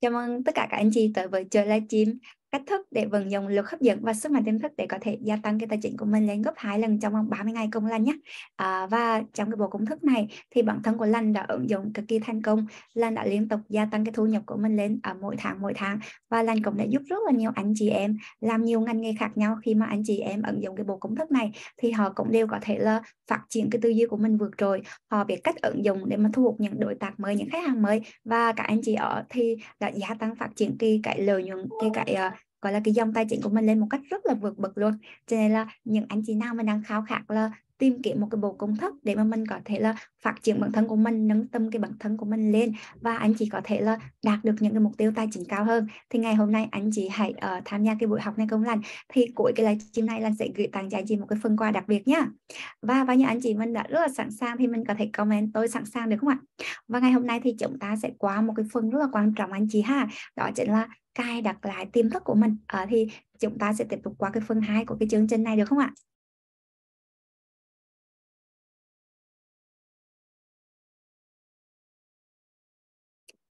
Chào mừng tất cả các anh chị tới với chơi Live Stream cách thức để vận dụng luật hấp dẫn và sức mạnh tiềm thức để có thể gia tăng cái tài chính của mình lên gấp hai lần trong vòng 30 ngày công lành nhé. À, và trong cái bộ công thức này thì bản thân của Lành đã ứng dụng cực kỳ thành công. Lành đã liên tục gia tăng cái thu nhập của mình lên ở à, mỗi tháng mỗi tháng và Lành cũng đã giúp rất là nhiều anh chị em làm nhiều ngành nghề khác nhau khi mà anh chị em ứng dụng cái bộ công thức này thì họ cũng đều có thể là phát triển cái tư duy của mình vượt trội. Họ biết cách ứng dụng để mà thu hút những đối tác mới, những khách hàng mới và cả anh chị ở thì đã gia tăng phát triển cái cái lợi nhuận cái cái uh, gọi là cái dòng tài chính của mình lên một cách rất là vượt bậc luôn cho nên là những anh chị nào mà đang khao khát là tìm kiếm một cái bộ công thức để mà mình có thể là phát triển bản thân của mình nâng tâm cái bản thân của mình lên và anh chị có thể là đạt được những cái mục tiêu tài chính cao hơn thì ngày hôm nay anh chị hãy uh, tham gia cái buổi học này công lành thì cuối cái livestream này là sẽ gửi tặng cho anh chị một cái phần quà đặc biệt nhá và bao nhiêu anh chị mình đã rất là sẵn sàng thì mình có thể comment tôi sẵn sàng được không ạ và ngày hôm nay thì chúng ta sẽ qua một cái phần rất là quan trọng anh chị ha đó chính là cài đặt lại tiềm thức của mình ở ờ, thì chúng ta sẽ tiếp tục qua cái phần 2 của cái chương trình này được không ạ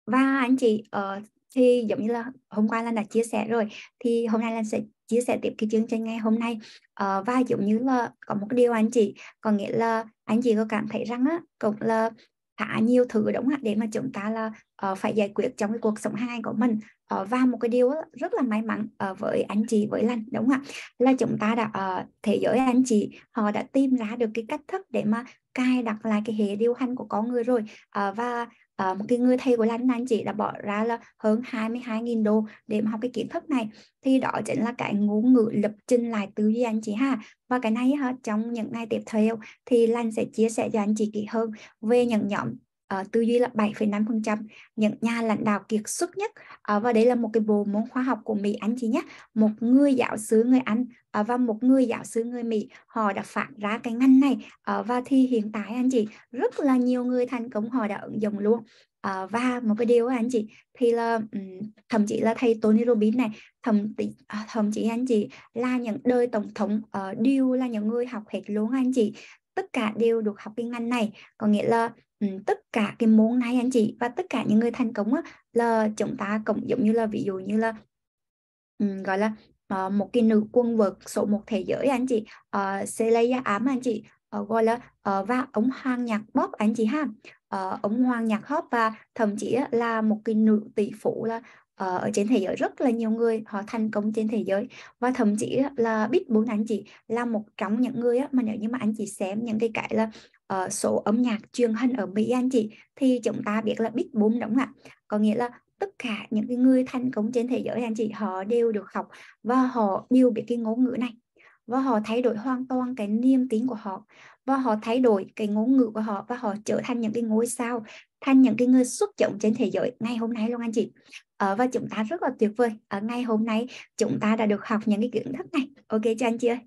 và anh chị uh, thì giống như là hôm qua Lan đã chia sẻ rồi thì hôm nay Lan sẽ chia sẻ tiếp cái chương trình ngày hôm nay ờ, và giống như là có một điều anh chị có nghĩa là anh chị có cảm thấy rằng á cũng là khá nhiều thứ đúng không ạ để mà chúng ta là uh, phải giải quyết trong cái cuộc sống hàng ngày của mình uh, và một cái điều rất là may mắn uh, với anh chị với lành đúng không ạ là chúng ta đã uh, thế giới anh chị họ đã tìm ra được cái cách thức để mà cài đặt lại cái hệ điều hành của con người rồi uh, và Ờ, một cái người thầy của Lan anh chị đã bỏ ra là hơn 22.000 đô để mà học cái kiến thức này thì đó chính là cái ngôn ngữ lập trình lại tư duy anh chị ha và cái này ha, trong những ngày tiếp theo thì Lan sẽ chia sẻ cho anh chị kỹ hơn về những nhóm uh, tư duy là 7,5% những nhà lãnh đạo kiệt xuất nhất uh, và đây là một cái bộ môn khoa học của Mỹ Anh chị nhé một người giáo sư người Anh uh, và một người giáo sư người Mỹ họ đã phát ra cái ngành này uh, và thì hiện tại anh chị rất là nhiều người thành công họ đã ứng dụng luôn À, và một cái điều anh chị thì là um, thậm chí là thầy Tony Robbins này thậm chí thậm chí anh chị là những đời tổng thống uh, đều là những người học hết luôn anh chị tất cả đều được học cái ngành này có nghĩa là um, tất cả cái môn này anh chị và tất cả những người thành công á, là chúng ta cũng giống như là ví dụ như là um, gọi là uh, một cái nữ quân vực số một thế giới anh chị uh, ờ, Celia Ám anh chị uh, gọi là uh, và ống hoàng nhạc bóp anh chị ha uh, ống hoàng nhạc hóp và thậm chí là một cái nữ tỷ phú là Ờ, ở trên thế giới rất là nhiều người họ thành công trên thế giới và thậm chí là biết bốn anh chị là một trong những người á mà nếu như mà anh chị xem những cái cái là uh, số âm nhạc truyền hình ở Mỹ anh chị thì chúng ta biết là biết bốn đúng không ạ? Có nghĩa là tất cả những cái người thành công trên thế giới anh chị họ đều được học và họ đều biết cái ngôn ngữ này và họ thay đổi hoàn toàn cái niềm tin của họ và họ thay đổi cái ngôn ngữ của họ và họ trở thành những cái ngôi sao thành những cái người xuất chúng trên thế giới ngày hôm nay luôn anh chị uh, và chúng ta rất là tuyệt vời ở uh, ngày hôm nay chúng ta đã được học những cái kiến thức này ok cho anh chị ơi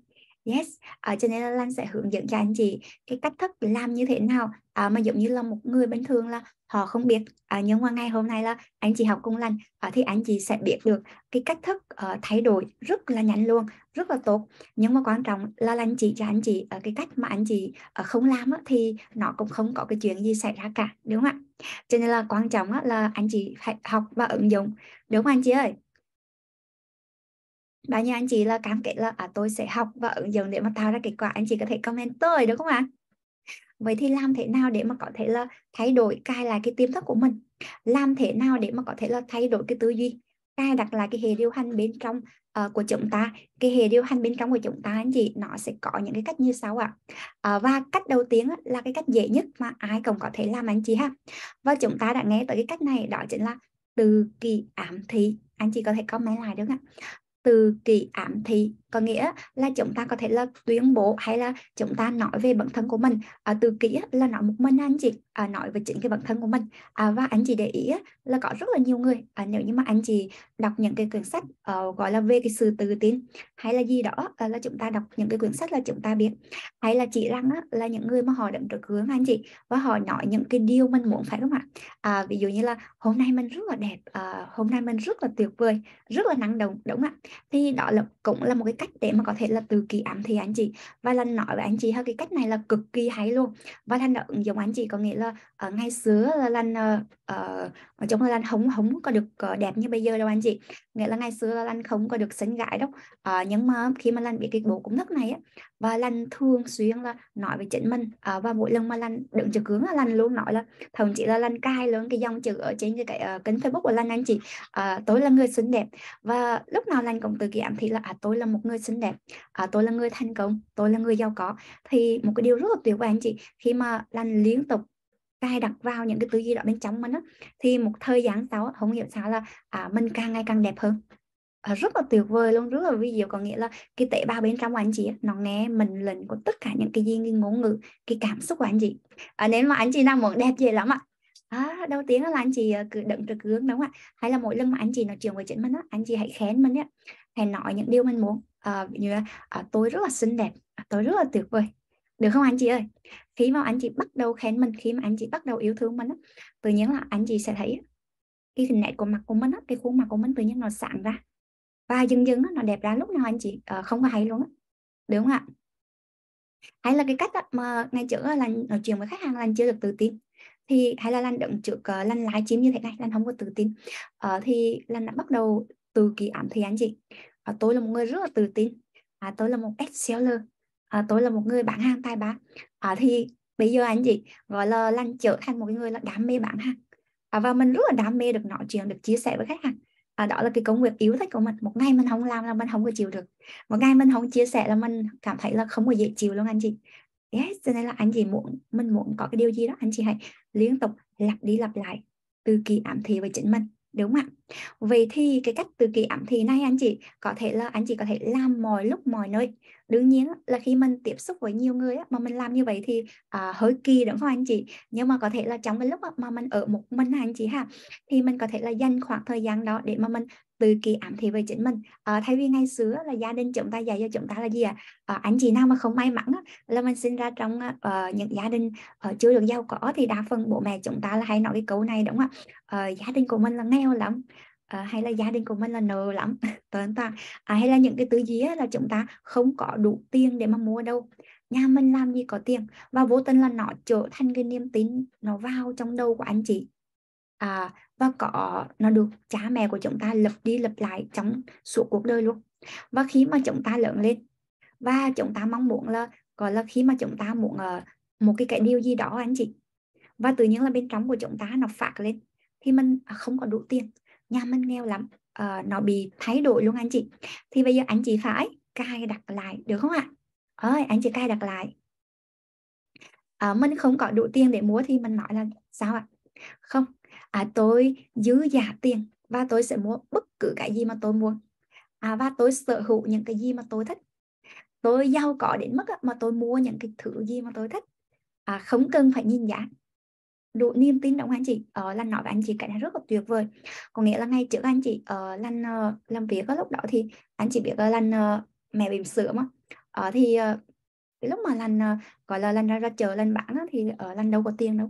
Yes, à, cho nên là Lan sẽ hướng dẫn cho anh chị cái cách thức làm như thế nào à, mà giống như là một người bình thường là họ không biết à, nhưng mà ngày hôm nay là anh chị học cùng Lan à, thì anh chị sẽ biết được cái cách thức à, thay đổi rất là nhanh luôn, rất là tốt. Nhưng mà quan trọng là Lan chỉ cho anh chị à, cái cách mà anh chị à, không làm á, thì nó cũng không có cái chuyện gì xảy ra cả, đúng không ạ? cho nên là quan trọng á là anh chị phải học và ứng dụng đúng không anh chị ơi bao nhiêu anh chị là cam kết là à, tôi sẽ học và ứng dụng để mà tạo ra kết quả anh chị có thể comment tôi được không ạ vậy thì làm thế nào để mà có thể là thay đổi cài lại cái tiềm thức của mình làm thế nào để mà có thể là thay đổi cái tư duy cài đặt lại cái hệ điều hành bên trong uh, của chúng ta cái hệ điều hành bên trong của chúng ta anh chị nó sẽ có những cái cách như sau ạ à. uh, và cách đầu tiên là cái cách dễ nhất mà ai cũng có thể làm anh chị ha và chúng ta đã nghe tới cái cách này đó chính là từ kỳ ám thị anh chị có thể comment lại được ạ từ kỳ ám thị có nghĩa là chúng ta có thể là tuyên bố hay là chúng ta nói về bản thân của mình à, từ kỳ là nói một mình anh chị à, nói về chính cái bản thân của mình à, và anh chị để ý là có rất là nhiều người à, nếu như mà anh chị đọc những cái quyển sách uh, gọi là về cái sự tự tin hay là gì đó à, là chúng ta đọc những cái quyển sách là chúng ta biết hay là chị rằng á, là những người mà họ đứng trước hướng anh chị và họ nói những cái điều mình muốn phải không ạ à, ví dụ như là hôm nay mình rất là đẹp à, hôm nay mình rất là tuyệt vời rất là năng động đúng không ạ thì đó là cũng là một cái cách để mà có thể là từ kỳ ám thị anh chị và lần nói với anh chị ha cái cách này là cực kỳ hay luôn và thành đã ứng dụng anh chị có nghĩa là ở ờ, uh, ngày xưa là lần uh, ờ, uh, ờ, chúng là lần không không có được uh, đẹp như bây giờ đâu anh chị nghĩa là ngày xưa là lần không có được xinh gái đâu uh, nhưng mà khi mà lan bị cái bộ công thức này á và lanh thường xuyên là nói về chính mình à, và mỗi lần mà lanh đựng chữ cứng là lanh luôn nói là thậm chí là lanh cai lớn cái dòng chữ ở trên cái, cái uh, kênh facebook của lanh anh chị à, tôi là người xinh đẹp và lúc nào lanh cũng tự cảm thì là à, tôi là một người xinh đẹp à, tôi là người thành công tôi là người giàu có thì một cái điều rất là tuyệt vời anh chị khi mà lanh liên tục cài đặt vào những cái tư duy đó bên trong mình á thì một thời gian sau không hiểu sao là à, mình càng ngày càng đẹp hơn Ờ, rất là tuyệt vời luôn rất là vi diệu có nghĩa là cái tế bào bên trong của anh chị nó nghe mình lệnh của tất cả những cái gì cái ngôn ngữ cái cảm xúc của anh chị à, nếu mà anh chị đang muốn đẹp gì lắm ạ à, ờ, đầu tiên là anh chị cứ đựng trực hướng đúng không ạ hay là mỗi lần mà anh chị nói chuyện với chính mình á anh chị hãy khen mình á hãy nói những điều mình muốn à, như là à, tôi rất là xinh đẹp à, tôi rất là tuyệt vời được không anh chị ơi khi mà anh chị bắt đầu khen mình khi mà anh chị bắt đầu yêu thương mình á tự nhiên là anh chị sẽ thấy cái hình nét của mặt của mình á cái khuôn mặt của mình tự nhiên nó sáng ra và dần dần nó đẹp ra lúc nào anh chị à, không có hay luôn á đúng không ạ hay là cái cách mà ngay chữ là nói chuyện với khách hàng là chưa được tự tin thì hay là lan động trước lan lái chiếm như thế này lan không có tự tin à, thì lan đã bắt đầu từ kỳ ám thì anh chị à, tôi là một người rất là tự tin à, tôi là một bestseller à, tôi là một người bán hàng tay bán à, thì bây giờ anh chị gọi là lan trở thành một người là đam mê bán hàng à, và mình rất là đam mê được nói chuyện được chia sẻ với khách hàng à, đó là cái công việc yếu thích của mình một ngày mình không làm là mình không có chịu được một ngày mình không chia sẻ là mình cảm thấy là không có dễ chịu luôn anh chị yes cho nên là anh chị muốn mình muốn có cái điều gì đó anh chị hãy liên tục lặp đi lặp lại từ kỳ ám thị với chính mình đúng không ạ vậy thì cái cách từ kỳ ẩm thì này anh chị có thể là anh chị có thể làm mọi lúc mọi nơi đương nhiên là khi mình tiếp xúc với nhiều người mà mình làm như vậy thì à, hơi kỳ đúng không anh chị nhưng mà có thể là trong cái lúc mà mình ở một mình anh chị ha thì mình có thể là dành khoảng thời gian đó để mà mình từ kỳ ám thị về chính mình à, thay vì ngày xưa là gia đình chúng ta dạy cho chúng ta là gì ạ à? à, anh chị nào mà không may mắn là mình sinh ra trong uh, những gia đình uh, chưa được giàu có thì đa phần bố mẹ chúng ta là hay nói cái câu này đúng không ạ uh, gia đình của mình là nghèo lắm À, hay là gia đình của mình là nợ lắm toàn toàn à, hay là những cái tư duy là chúng ta không có đủ tiền để mà mua đâu nhà mình làm gì có tiền và vô tình là nó trở thành cái niềm tin nó vào trong đầu của anh chị à, và có nó được cha mẹ của chúng ta lập đi lập lại trong suốt cuộc đời luôn và khi mà chúng ta lớn lên và chúng ta mong muốn là gọi là khi mà chúng ta muốn uh, một cái cái điều gì đó anh chị và tự nhiên là bên trong của chúng ta nó phạt lên thì mình à, không có đủ tiền nhà mình nghèo lắm uh, nó bị thay đổi luôn anh chị thì bây giờ anh chị phải cài đặt lại được không ạ ơi anh chị cài đặt lại uh, mình không có đủ tiền để mua thì mình nói là sao ạ không à, tôi dư giả tiền và tôi sẽ mua bất cứ cái gì mà tôi muốn à, và tôi sở hữu những cái gì mà tôi thích tôi giàu có đến mức mà tôi mua những cái thứ gì mà tôi thích à, không cần phải nhìn giá đủ niềm tin đúng không anh chị ờ, Lan nói với anh chị cái này rất là tuyệt vời có nghĩa là ngay trước anh chị ở ờ, uh, Lan uh, ờ, làm việc ở lúc đó thì anh chị biết là Lan uh, ờ, mẹ bỉm sữa mà ờ, thì uh, lúc mà Lan uh, gọi là Lan ra, ra chờ Lan bảng đó, thì ở uh, Lan đâu có tiền đâu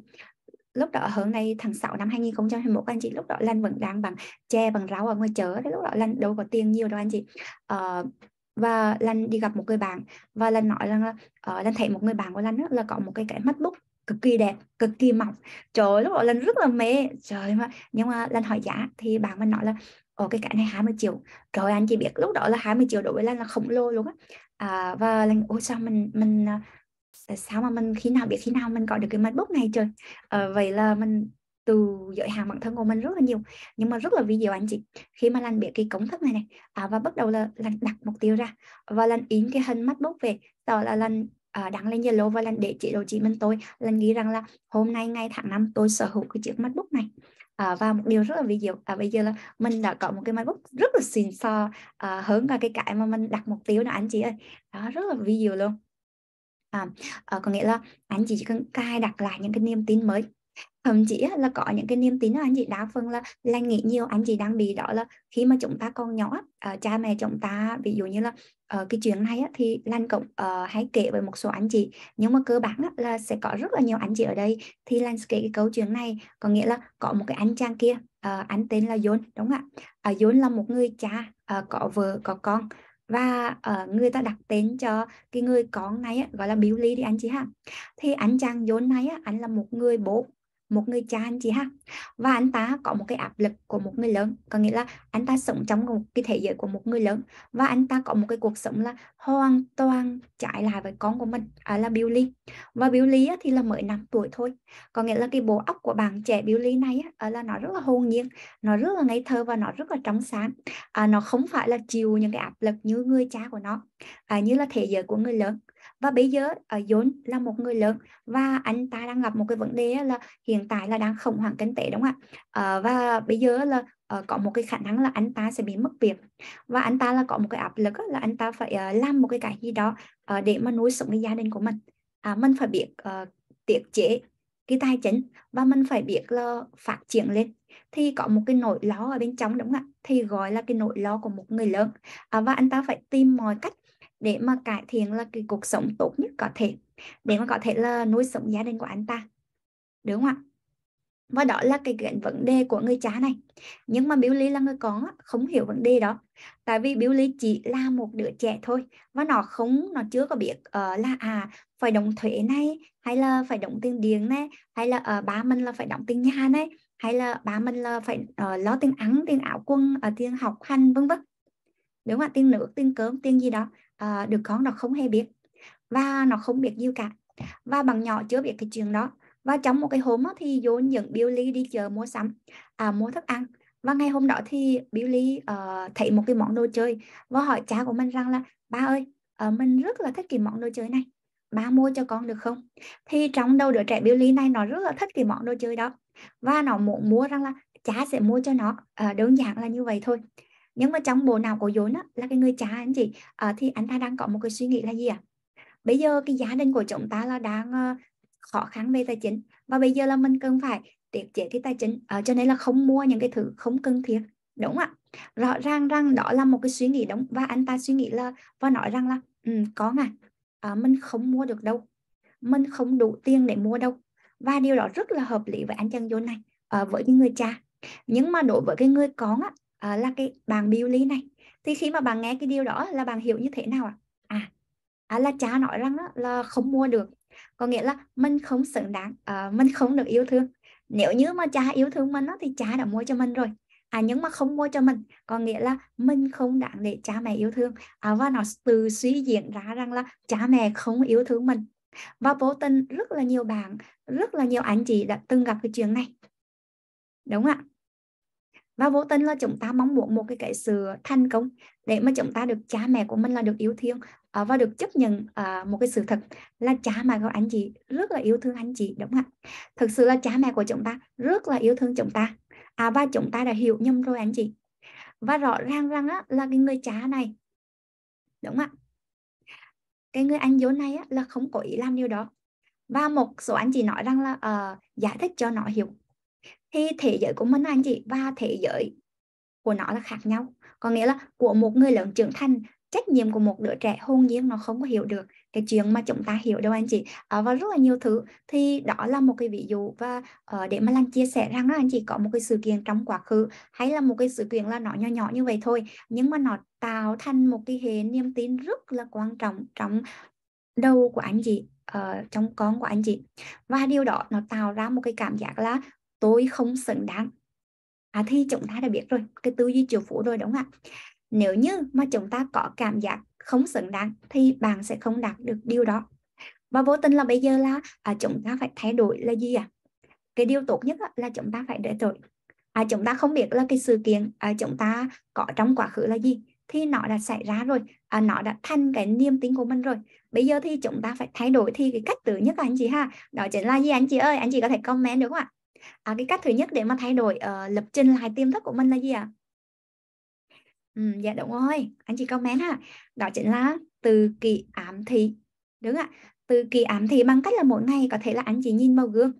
lúc đó hơn nay tháng 6 năm 2021 anh chị lúc đó Lan vẫn đang bằng che bằng rau ở ngoài chợ đấy lúc đó Lan đâu có tiền nhiều đâu anh chị uh, và Lan đi gặp một người bạn và Lan nói rằng là uh, Lan thấy một người bạn của Lan là có một cái cái mắt bút cực kỳ đẹp cực kỳ mỏng trời lúc đó Lan rất là mê trời mà nhưng mà Lan hỏi giá thì bạn mình nói là ồ cái cái này 20 triệu rồi anh chị biết lúc đó là 20 triệu đối với Lan là khổng lồ luôn á à, và Lan ôi sao mình mình à, sao mà mình khi nào biết khi nào mình có được cái mặt bút này trời ờ, vậy là mình từ giới hạn bản thân của mình rất là nhiều nhưng mà rất là vi diệu anh chị khi mà lan biết cái công thức này này à, và bắt đầu là lan đặt mục tiêu ra và lan in cái hình mắt bút về đó là lan à, đăng lên Zalo và lan để chế độ chỉ mình tôi lan nghĩ rằng là hôm nay ngày tháng năm tôi sở hữu cái chiếc bút này à, và một điều rất là vi diệu à, bây giờ là mình đã có một cái bút rất là xịn sò à, hơn cả cái cái mà mình đặt mục tiêu đó anh chị ơi đó rất là vi diệu luôn à, à, có nghĩa là anh chị chỉ cần cài đặt lại những cái niềm tin mới thậm chí là có những cái niềm tin đó anh chị đa phần là lành nghĩ nhiều anh chị đang bị đó là khi mà chúng ta còn nhỏ uh, cha mẹ chúng ta ví dụ như là uh, cái chuyện này á, thì lan cộng uh, hay kể với một số anh chị nhưng mà cơ bản á, là sẽ có rất là nhiều anh chị ở đây thì lan kể cái câu chuyện này có nghĩa là có một cái anh chàng kia uh, anh tên là John đúng không ạ uh, John là một người cha uh, có vợ có con và ở ờ, người ta đặt tên cho cái người con này gọi là Billy đi anh chị ha thì anh chàng John này á, anh là một người bố một người cha anh chị ha và anh ta có một cái áp lực của một người lớn có nghĩa là anh ta sống trong một cái thế giới của một người lớn và anh ta có một cái cuộc sống là hoàn toàn trái lại với con của mình à, là biểu lý và biểu lý thì là mới 5 tuổi thôi có nghĩa là cái bộ óc của bạn trẻ biểu lý này á, ờ, là nó rất là hồn nhiên nó rất là ngây thơ và nó rất là trong sáng à, nó không phải là chịu những cái áp lực như người cha của nó à, như là thế giới của người lớn và bây giờ ở ờ, John là một người lớn và anh ta đang gặp một cái vấn đề là hiện tại là đang khủng hoảng kinh tế đúng không ạ à, và bây giờ là uh, có một cái khả năng là anh ta sẽ bị mất việc và anh ta là có một cái áp lực là anh ta phải uh, làm một cái cái gì đó uh, để mà nuôi sống cái gia đình của mình à, mình phải biết uh, tiết chế cái tài chính và mình phải biết là phát triển lên thì có một cái nỗi lo ở bên trong đúng không ạ thì gọi là cái nỗi lo của một người lớn à, và anh ta phải tìm mọi cách để mà cải thiện là cái cuộc sống tốt nhất có thể để mà có thể là nuôi sống gia đình của anh ta đúng không ạ và đó là cái, cái vấn đề của người cha này nhưng mà biểu lý là người con không hiểu vấn đề đó tại vì biểu lý chỉ là một đứa trẻ thôi và nó không nó chưa có biết uh, là à phải đóng thuế này hay là phải đóng tiền điện này hay là uh, ba mình là phải đóng tiền nhà này hay là ba mình là phải uh, lo tiền ăn tiền áo quần uh, tiền học hành vân vân đúng không tiền nước tiền cơm tiền gì đó Ờ, được con nó không hề biết và nó không biết gì cả và bằng nhỏ chưa biết cái chuyện đó và trong một cái hôm đó thì dồn những Billy đi chợ mua sắm à, mua thức ăn và ngày hôm đó thì Billy uh, ờ, thấy một cái món đồ chơi và hỏi cha của mình rằng là ba ơi uh, mình rất là thích cái món đồ chơi này ba mua cho con được không thì trong đầu đứa trẻ Billy này nó rất là thích cái món đồ chơi đó và nó muốn mua rằng là cha sẽ mua cho nó à, đơn giản là như vậy thôi nhưng mà trong bộ nào của dối đó là cái người cha anh chị à, thì anh ta đang có một cái suy nghĩ là gì ạ à? bây giờ cái gia đình của chúng ta là đang uh, khó khăn về tài chính và bây giờ là mình cần phải tiết chế cái tài chính à, cho nên là không mua những cái thứ không cần thiết đúng không ạ rõ ràng rằng đó là một cái suy nghĩ đúng và anh ta suy nghĩ là và nói rằng là ừ, có à, à mình không mua được đâu mình không đủ tiền để mua đâu và điều đó rất là hợp lý với anh chàng vốn này à, với cái người cha nhưng mà đối với cái người con á, uh, là cái bàn biểu lý này thì khi mà bạn nghe cái điều đó là bạn hiểu như thế nào ạ à? à, à là cha nói rằng là không mua được có nghĩa là mình không xứng đáng uh, mình không được yêu thương nếu như mà cha yêu thương mình đó, thì cha đã mua cho mình rồi à nhưng mà không mua cho mình có nghĩa là mình không đáng để cha mẹ yêu thương à, và nó từ suy diễn ra rằng là cha mẹ không yêu thương mình và vô tình rất là nhiều bạn rất là nhiều anh chị đã từng gặp cái chuyện này đúng ạ và vô tình là chúng ta mong muốn một cái cái sự thành công để mà chúng ta được cha mẹ của mình là được yêu thương ờ, và được chấp nhận ờ, một cái sự thật là cha mẹ của anh chị rất là yêu thương anh chị đúng không ạ thực sự là cha mẹ của chúng ta rất là yêu thương chúng ta à, và chúng ta đã hiểu nhầm rồi anh chị và rõ ràng rằng á, là cái người cha này đúng không ạ cái người anh dối này á, là không có ý làm điều đó và một số anh chị nói rằng là uh, giải thích cho nó hiểu thì thế giới của mình là gì và thế giới của nó là khác nhau có nghĩa là của một người lớn trưởng thành trách nhiệm của một đứa trẻ hôn nhiên nó không có hiểu được cái chuyện mà chúng ta hiểu đâu anh chị à, và rất là nhiều thứ thì đó là một cái ví dụ và uh, để mà lan chia sẻ rằng là anh chị có một cái sự kiện trong quá khứ hay là một cái sự kiện là nó nhỏ nhỏ như vậy thôi nhưng mà nó tạo thành một cái hệ niềm tin rất là quan trọng trong đầu của anh chị uh, trong con của anh chị và điều đó nó tạo ra một cái cảm giác là tôi không xứng đáng à, thì chúng ta đã biết rồi cái tư duy triệu phủ rồi đúng không ạ nếu như mà chúng ta có cảm giác không xứng đáng thì bạn sẽ không đạt được điều đó và vô tình là bây giờ là à, chúng ta phải thay đổi là gì ạ à? cái điều tốt nhất là chúng ta phải để đổi à, chúng ta không biết là cái sự kiện à, chúng ta có trong quá khứ là gì thì nó đã xảy ra rồi à, nó đã thành cái niềm tin của mình rồi bây giờ thì chúng ta phải thay đổi thì cái cách thứ nhất là anh chị ha đó chính là gì anh chị ơi anh chị có thể comment được không ạ à, cái cách thứ nhất để mà thay đổi uh, lập trình lại tiềm thức của mình là gì ạ à? ừ, dạ đúng rồi anh chị comment ha đó chính là từ kỳ ám thị đúng ạ từ kỳ ám thị bằng cách là mỗi ngày có thể là anh chị nhìn vào gương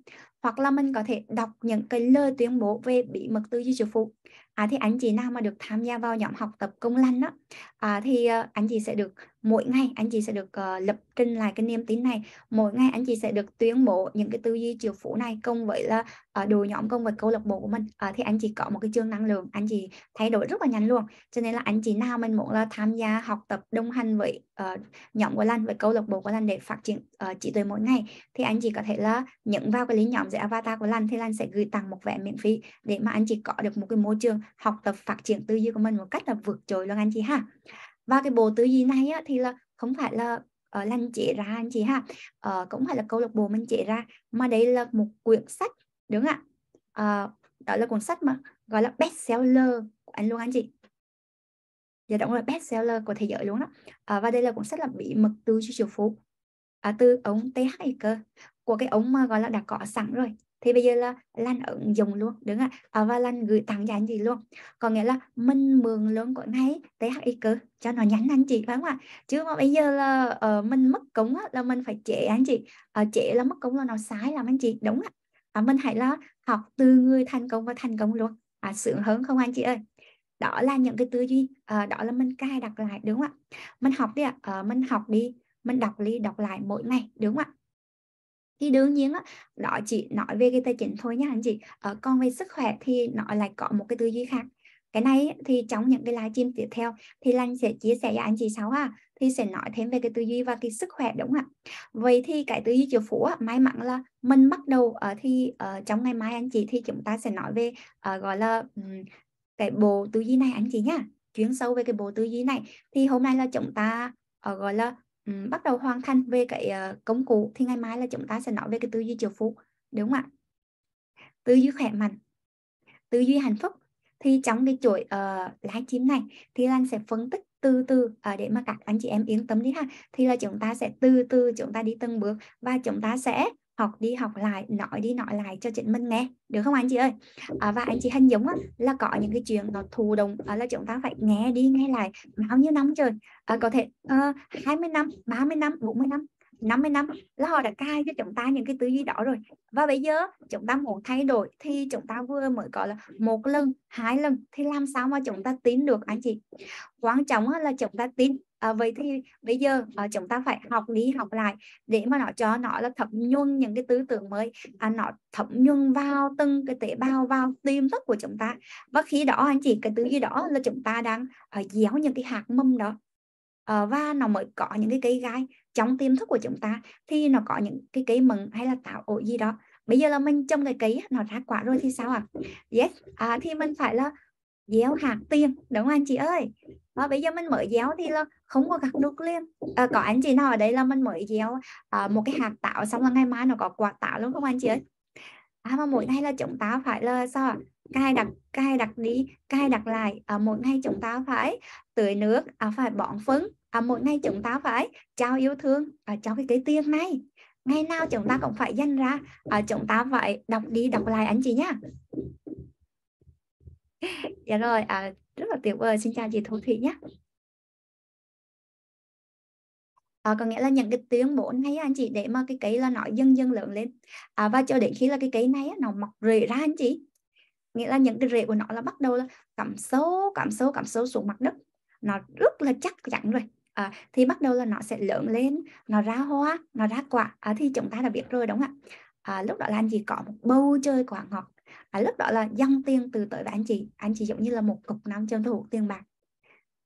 hoặc là mình có thể đọc những cái lời tuyên bố về bí mật tư duy chủ phụ à, thì anh chị nào mà được tham gia vào nhóm học tập công lành đó à, thì ờ, anh chị sẽ được mỗi ngày anh chị sẽ được uh, lập trình lại cái niềm tin này mỗi ngày anh chị sẽ được tuyên bố những cái tư duy triệu phú này cùng với là uh, đội nhóm công với câu lạc bộ của mình uh, thì anh chị có một cái chương năng lượng anh chị thay đổi rất là nhanh luôn cho nên là anh chị nào mình muốn là tham gia học tập đồng hành với uh, nhóm của Lan với câu lạc bộ của Lan để phát triển uh, trí tuệ mỗi ngày thì anh chị có thể là nhấn vào cái lý nhóm dưới avatar của Lan thì Lan sẽ gửi tặng một vé miễn phí để mà anh chị có được một cái môi trường học tập phát triển tư duy của mình một cách là vượt trội luôn anh chị ha và cái bộ tư duy này á, thì là không phải là uh, lành chế ra anh chị ha uh, cũng phải là câu lạc bộ mình chế ra mà đây là một quyển sách đúng ạ uh, đó là cuốn sách mà gọi là best seller của anh luôn anh chị giờ dạ, đúng là best seller của thế giới luôn đó à, và đây là cuốn sách là bí mật tư duy triệu phú à, từ ống TH cơ của cái ống mà gọi là đã có sẵn rồi thì bây giờ là lan ứng dụng luôn đúng ạ ạ à, và lan gửi tặng cho anh chị luôn có nghĩa là mình mừng luôn của ngay thi cơ cho nó nhắn anh chị phải không ạ chứ mà bây giờ là uh, mình mất cống á, là mình phải chế anh chị uh, ờ, chế là mất cống là nó sai làm anh chị đúng ạ à, mình hãy là học từ người thành công và thành công luôn à, sướng hơn không anh chị ơi đó là những cái tư duy à, đó là mình cài đặt lại đúng không ạ mình học đi ạ à, mình học đi mình đọc đi đọc lại mỗi ngày đúng không ạ thì đương nhiên đó, nó, nó chỉ nói về cái tài chính thôi nha anh chị ở ờ, con về sức khỏe thì nó lại có một cái tư duy khác cái này thì trong những cái livestream tiếp theo thì Lan sẽ chia sẻ cho anh chị sáu ha thì sẽ nói thêm về cái tư duy và cái sức khỏe đúng không ạ vậy thì cái tư duy triệu phú may mắn là mình bắt đầu ở thì ở ờ, trong ngày mai anh chị thì chúng ta sẽ nói về uh, gọi là um, cái bộ tư duy này anh chị nhá chuyến sâu về cái bộ tư duy này thì hôm nay là chúng ta uh, gọi là bắt đầu hoàn thành về cái uh, công cụ thì ngày mai là chúng ta sẽ nói về cái tư duy triệu phú đúng không ạ tư duy khỏe mạnh tư duy hạnh phúc thì trong cái chuỗi uh, ờ, live stream này thì Lan sẽ phân tích từ từ uh, để mà các anh chị em yên tâm đi ha thì là chúng ta sẽ từ từ chúng ta đi từng bước và chúng ta sẽ học đi học lại nói đi nói lại cho chính mình nghe được không anh chị ơi à, và anh chị hình dung á, là có những cái chuyện nó thụ động à, là chúng ta phải nghe đi nghe lại bao nhiêu năm trời à, có thể à, ờ, 20 năm 30 năm 40 năm 50 năm là họ đã cai cho chúng ta những cái tư duy đó rồi và bây giờ chúng ta muốn thay đổi thì chúng ta vừa mới gọi là một lần hai lần thì làm sao mà chúng ta tin được anh chị quan trọng là chúng ta tin à, vậy thì bây giờ à, chúng ta phải học đi học lại để mà nó cho nó là thẩm nhuần những cái tư tưởng mới à, nó thẩm nhuần vào từng cái tế bào vào tiềm thức của chúng ta và khi đó anh chị cái tư duy đó là chúng ta đang à, ờ, déo những cái hạt mâm đó à, và nó mới có những cái cây gai trong tiềm thức của chúng ta thì nó có những cái cây mừng hay là tạo ổi gì đó bây giờ là mình trong cái cây nó ra quả rồi thì sao ạ à? yes à, thì mình phải là giáo hạt tim đúng không anh chị ơi à, bây giờ mình mới giáo thì là không có gặt được liền à, có anh chị nào ở đây là mình mới giáo à, một cái hạt tạo xong là ngày mai nó có quả tạo luôn không anh chị ơi à, mà mỗi ngày là chúng ta phải là sao cai đặt cai đặt đi cai đặt lại à, mỗi ngày chúng ta phải tưới nước à, phải bón phấn à, mỗi ngày chúng ta phải trao yêu thương à, trao cái cái tiên này ngày nào chúng ta cũng phải dành ra à, chúng ta phải đọc đi đọc lại anh chị nhá dạ rồi à, rất là tuyệt vời xin chào chị Thu Thủy nhé à, có nghĩa là những cái tiếng bổn hay anh chị để mà cái cây là nó dần dần lớn lên à, và cho đến khi là cái cây này nó mọc rễ ra anh chị nghĩa là những cái rễ của nó là bắt đầu là cắm sâu cắm sâu cắm sâu xuống mặt đất nó rất là chắc chắn rồi à, thì bắt đầu là nó sẽ lớn lên nó ra hoa nó ra quả à, thì chúng ta đã biết rồi đúng không ạ à, lúc đó là anh chị có một bầu trời quả ngọt à, lúc đó là dâng tiền từ tới với anh chị anh chị giống như là một cục nam 500 thủ tiền bạc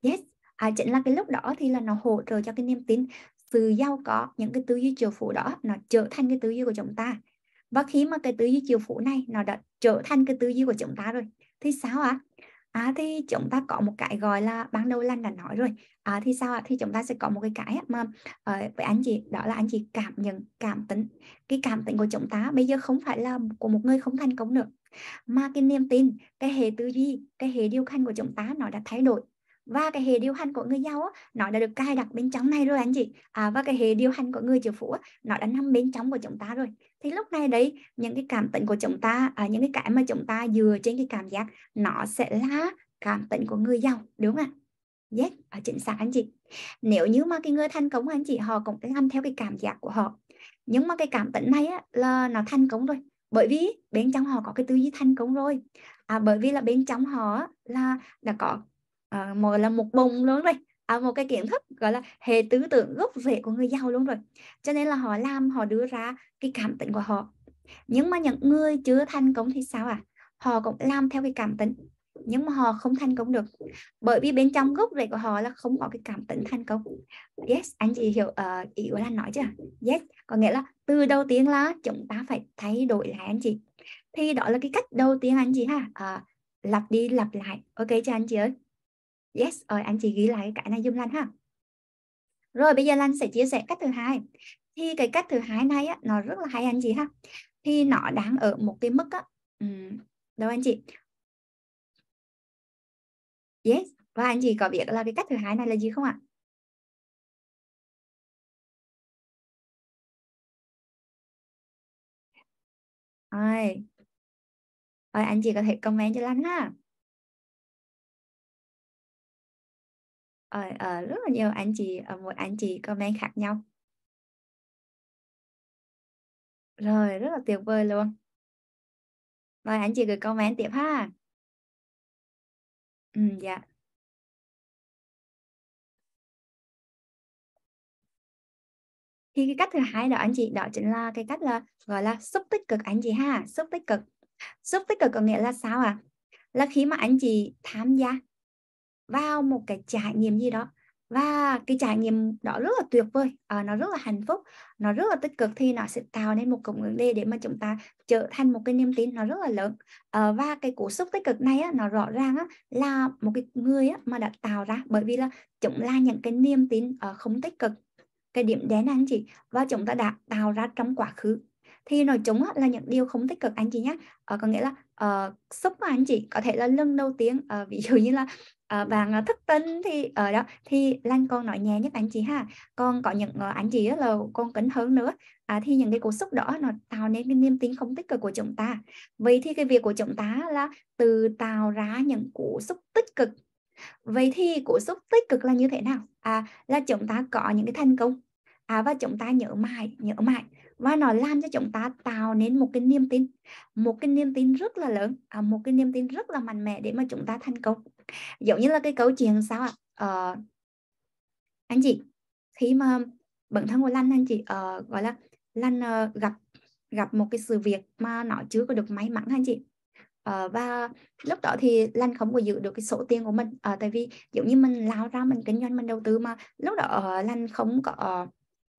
yes à, chính là cái lúc đó thì là nó hỗ trợ cho cái niềm tin sự giàu có những cái tư duy chiều phủ đó nó trở thành cái tư duy của chúng ta và khi mà cái tư duy chiều phủ này nó đã trở thành cái tư duy của chúng ta rồi thì sao ạ à? à, thì chúng ta có một cái gọi là ban đầu Lan đã nói rồi à, thì sao thì chúng ta sẽ có một cái cái mà uh, với anh chị đó là anh chị cảm nhận cảm tính cái cảm tính của chúng ta bây giờ không phải là của một người không thành công nữa mà cái niềm tin cái hệ tư duy cái hệ điều hành của chúng ta nó đã thay đổi và cái hệ điều hành của người giàu nó đã được cài đặt bên trong này rồi anh chị à, và cái hệ điều hành của người triệu phú nó đã nằm bên trong của chúng ta rồi thì lúc này đấy những cái cảm tính của chúng ta à, những cái cái mà chúng ta dựa trên cái cảm giác nó sẽ là cảm tính của người giàu đúng không ạ yes ở à, chính xác anh chị nếu như mà cái người thành công anh chị họ cũng làm theo cái cảm giác của họ nhưng mà cái cảm tính này á, là nó thành công rồi bởi vì bên trong họ có cái tư duy thành công rồi à, bởi vì là bên trong họ là đã có à, gọi là một bông lớn đây à, một cái kiến thức gọi là hệ tư tưởng gốc rễ của người giàu luôn rồi cho nên là họ làm họ đưa ra cái cảm tính của họ nhưng mà những người chưa thành công thì sao à họ cũng làm theo cái cảm tính nhưng mà họ không thành công được bởi vì bên trong gốc rễ của họ là không có cái cảm tính thành công yes anh chị hiểu uh, ý của anh nói chưa yes có nghĩa là từ đầu tiên là chúng ta phải thay đổi lại anh chị thì đó là cái cách đầu tiên anh chị ha uh, lặp đi lặp lại ok cho anh chị ơi Yes, rồi anh chị ghi lại cái này giúp Lan ha. Rồi bây giờ Lan sẽ chia sẻ cách thứ hai. Thì cái cách thứ hai này á, nó rất là hay anh chị ha. Thì nó đang ở một cái mức á. đâu anh chị? Yes, và anh chị có biết là cái cách thứ hai này là gì không ạ? Rồi. Rồi anh chị có thể comment cho Lan ha. ờ, ờ, rất là nhiều anh chị ở ờ, mỗi anh chị comment khác nhau rồi rất là tuyệt vời luôn rồi anh chị gửi comment tiếp ha ừ, dạ thì cái cách thứ hai đó anh chị đó chính là cái cách là gọi là xúc tích cực anh chị ha xúc tích cực xúc tích cực có nghĩa là sao à? là khi mà anh chị tham gia vào một cái trải nghiệm gì đó và cái trải nghiệm đó rất là tuyệt vời à, nó rất là hạnh phúc nó rất là tích cực thì nó sẽ tạo nên một cộng hưởng đề để mà chúng ta trở thành một cái niềm tin nó rất là lớn à, và cái cú xúc tích cực này á, nó rõ ràng á, là một cái người á, mà đã tạo ra bởi vì là chúng là những cái niềm tin ở ờ, không tích cực cái điểm đến anh chị và chúng ta đã tạo ra trong quá khứ thì nói chung là những điều không tích cực anh chị nhé à, ờ, có nghĩa là uh, xúc của anh chị có thể là lần đầu tiên uh, ví dụ như là uh, bạn thức tinh thì ở uh, đó thì lan con nói nhẹ nhất anh chị ha con có những uh, anh chị là con kính hơn nữa à, thì những cái cú xúc đó nó tạo nên cái niềm tin không tích cực của chúng ta vậy thì cái việc của chúng ta là từ tạo ra những cú xúc tích cực vậy thì cú xúc tích cực là như thế nào à là chúng ta có những cái thành công à và chúng ta nhớ mãi nhớ mãi và nó làm cho chúng ta tạo nên một cái niềm tin một cái niềm tin rất là lớn à, một cái niềm tin rất là mạnh mẽ để mà chúng ta thành công giống như là cái câu chuyện sao ạ à, anh chị khi mà bản thân của Lan anh chị uh, gọi là Lan uh, gặp gặp một cái sự việc mà nó chưa có được may mắn anh chị uh, và lúc đó thì Lan không có giữ được cái số tiền của mình uh, tại vì giống như mình lao ra mình kinh doanh mình đầu tư mà lúc đó uh, Lan không có uh,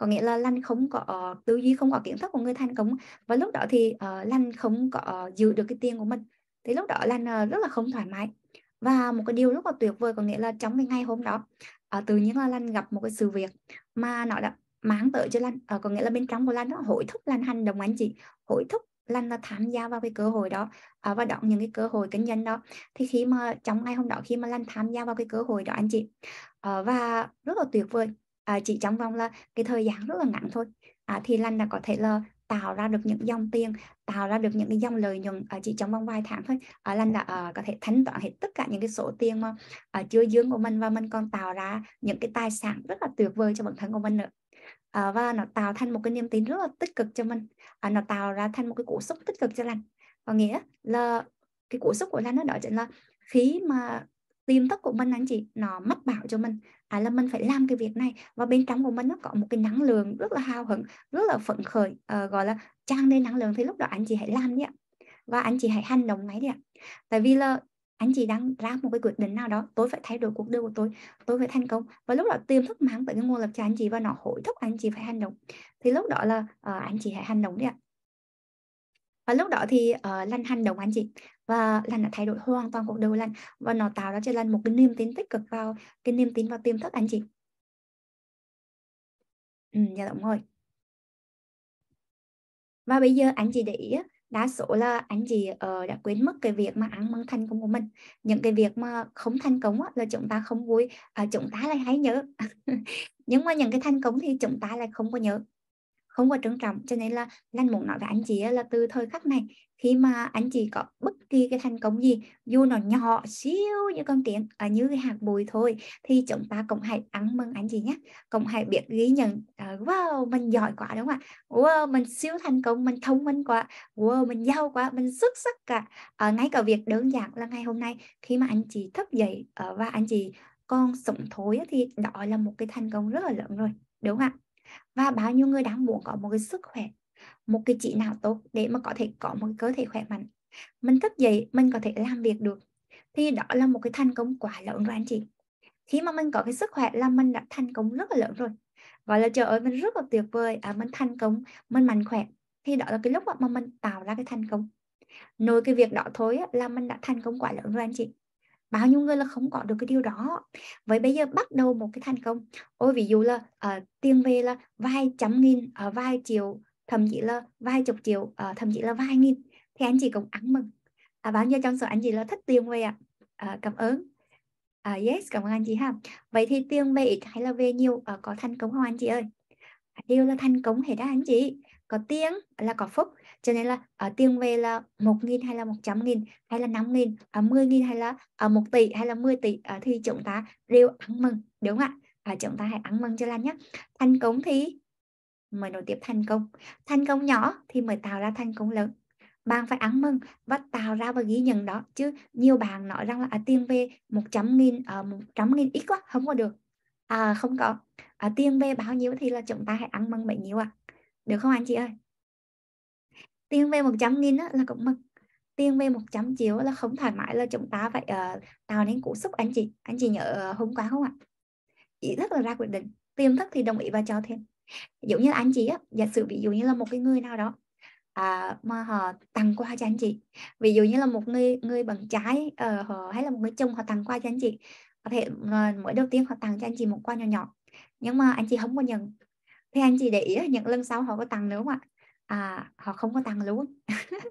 có nghĩa là lanh không có ờ, tư duy không có kiến thức của người thành công và lúc đó thì uh, ờ, lanh không có ờ, giữ được cái tiền của mình thì lúc đó lanh uh, rất là không thoải mái và một cái điều rất là tuyệt vời có nghĩa là trong cái ngày hôm đó uh, tự nhiên là lanh gặp một cái sự việc mà nó đã mang tới cho lanh uh, có nghĩa là bên trong của lanh nó hối thúc lanh hành động anh chị hối thúc lanh là tham gia vào cái cơ hội đó uh, và đón những cái cơ hội kinh doanh đó thì khi mà trong ngày hôm đó khi mà lanh tham gia vào cái cơ hội đó anh chị uh, và rất là tuyệt vời à, chỉ trong vòng là cái thời gian rất là ngắn thôi à, thì lành là có thể là tạo ra được những dòng tiền tạo ra được những cái dòng lợi nhuận à, chỉ trong vòng vài tháng thôi à, lành là à, ờ, có thể thanh toán hết tất cả những cái số tiền mà à, chưa dương của mình và mình còn tạo ra những cái tài sản rất là tuyệt vời cho bản thân của mình nữa à, và nó tạo thành một cái niềm tin rất là tích cực cho mình à, nó tạo ra thành một cái cú sốc tích cực cho lành có nghĩa là cái cú sốc của lành nó đó chính là khi mà tiềm thức của mình anh chị nó mất bảo cho mình à là mình phải làm cái việc này và bên trong của mình nó có một cái năng lượng rất là hào hứng rất là phấn khởi uh, gọi là trang lên năng lượng thì lúc đó anh chị hãy làm đi ạ và anh chị hãy hành động ngay đi ạ tại vì là anh chị đang ra một cái quyết định nào đó tôi phải thay đổi cuộc đời của tôi tôi phải thành công và lúc đó tiềm thức mang tới cái nguồn lực cho anh chị và nó hối thúc anh chị phải hành động thì lúc đó là uh, anh chị hãy hành động đi ạ và lúc đó thì uh, ờ, lanh hành động anh chị và lần đã thay đổi hoàn toàn cuộc đời lần và nó tạo ra cho lần một cái niềm tin tích cực vào cái niềm tin vào tiềm thức anh chị ừ, dạ đúng rồi và bây giờ anh chị để ý đa số là anh chị uh, đã quên mất cái việc mà ăn mừng thành công của mình những cái việc mà không thành công á, là chúng ta không vui uh, chúng ta lại hay nhớ nhưng mà những cái thành công thì chúng ta lại không có nhớ không có trân trọng cho nên là Lan muốn nói với anh chị là từ thời khắc này khi mà anh chị có bất kỳ cái thành công gì dù nó nhỏ xíu như con kiến à, như cái hạt bụi thôi thì chúng ta cũng hãy ăn mừng anh chị nhé cũng hãy biết ghi nhận à, wow mình giỏi quá đúng không ạ wow mình siêu thành công mình thông minh quá wow mình giàu quá mình xuất sắc cả à, ngay cả việc đơn giản là ngày hôm nay khi mà anh chị thức dậy à, và anh chị con sống thối thì đó là một cái thành công rất là lớn rồi đúng không ạ và bao nhiêu người đang muốn có một cái sức khỏe một cái chỉ nào tốt để mà có thể có một cái cơ thể khỏe mạnh mình thức dậy mình có thể làm việc được thì đó là một cái thành công quá lớn rồi anh chị khi mà mình có cái sức khỏe là mình đã thành công rất là lớn rồi gọi là trời ơi mình rất là tuyệt vời à, mình thành công mình mạnh khỏe thì đó là cái lúc mà mình tạo ra cái thành công nối cái việc đó thôi là mình đã thành công quá lớn rồi anh chị bao nhiêu người là không có được cái điều đó vậy bây giờ bắt đầu một cái thành công ôi ví dụ là uh, tiền về là vài trăm nghìn uh, vài triệu thậm chí là vài chục triệu uh, thậm chí là vài nghìn thì anh chị cũng ăn mừng à, bao nhiêu trong số anh chị là thích tiền về ạ à? uh, cảm ơn À, uh, yes, cảm ơn anh chị ha. Vậy thì tiền về ít hay là về nhiều uh, có thành công không anh chị ơi? Điều là thành công hết đó anh chị. Có tiếng là có phúc cho nên là uh, tiền về là 1.000 hay là 100.000 hay là 5.000 uh, 10.000 hay là uh, ờ, 1 tỷ hay là 10 tỷ uh, thì chúng ta đều ăn mừng đúng không ạ uh, chúng ta hãy ăn mừng cho lành nhé thành công thì mới nối tiếp thành công thành công nhỏ thì mới tạo ra thành công lớn bạn phải ăn mừng và tạo ra và ghi nhận đó chứ nhiều bạn nói rằng là à, tiền về 100 nghìn à, 100 nghìn ít quá không có được à, không có à, tiền về bao nhiêu thì là chúng ta hãy ăn mừng bấy nhiêu à được không anh chị ơi tiền về 100 nghìn á, là cũng mừng tiền về 100 triệu là không thoải mái là chúng ta phải uh, tạo nên cú xúc anh chị anh chị nhớ uh, hôm qua không ạ chị rất là ra quyết định tiềm thức thì đồng ý và cho thêm giống như anh chị á giả sử ví dụ như là một cái người nào đó à, mà họ tặng quà cho anh chị ví dụ như là một người người bằng trái uh, ờ, hay là một người chồng họ tặng quà cho anh chị có thể uh, mới đầu tiên họ tặng cho anh chị một quà nhỏ nhỏ nhưng mà anh chị không có nhận thì anh chị để ý những lần sau họ có tặng nữa không ạ à, họ không có tăng luôn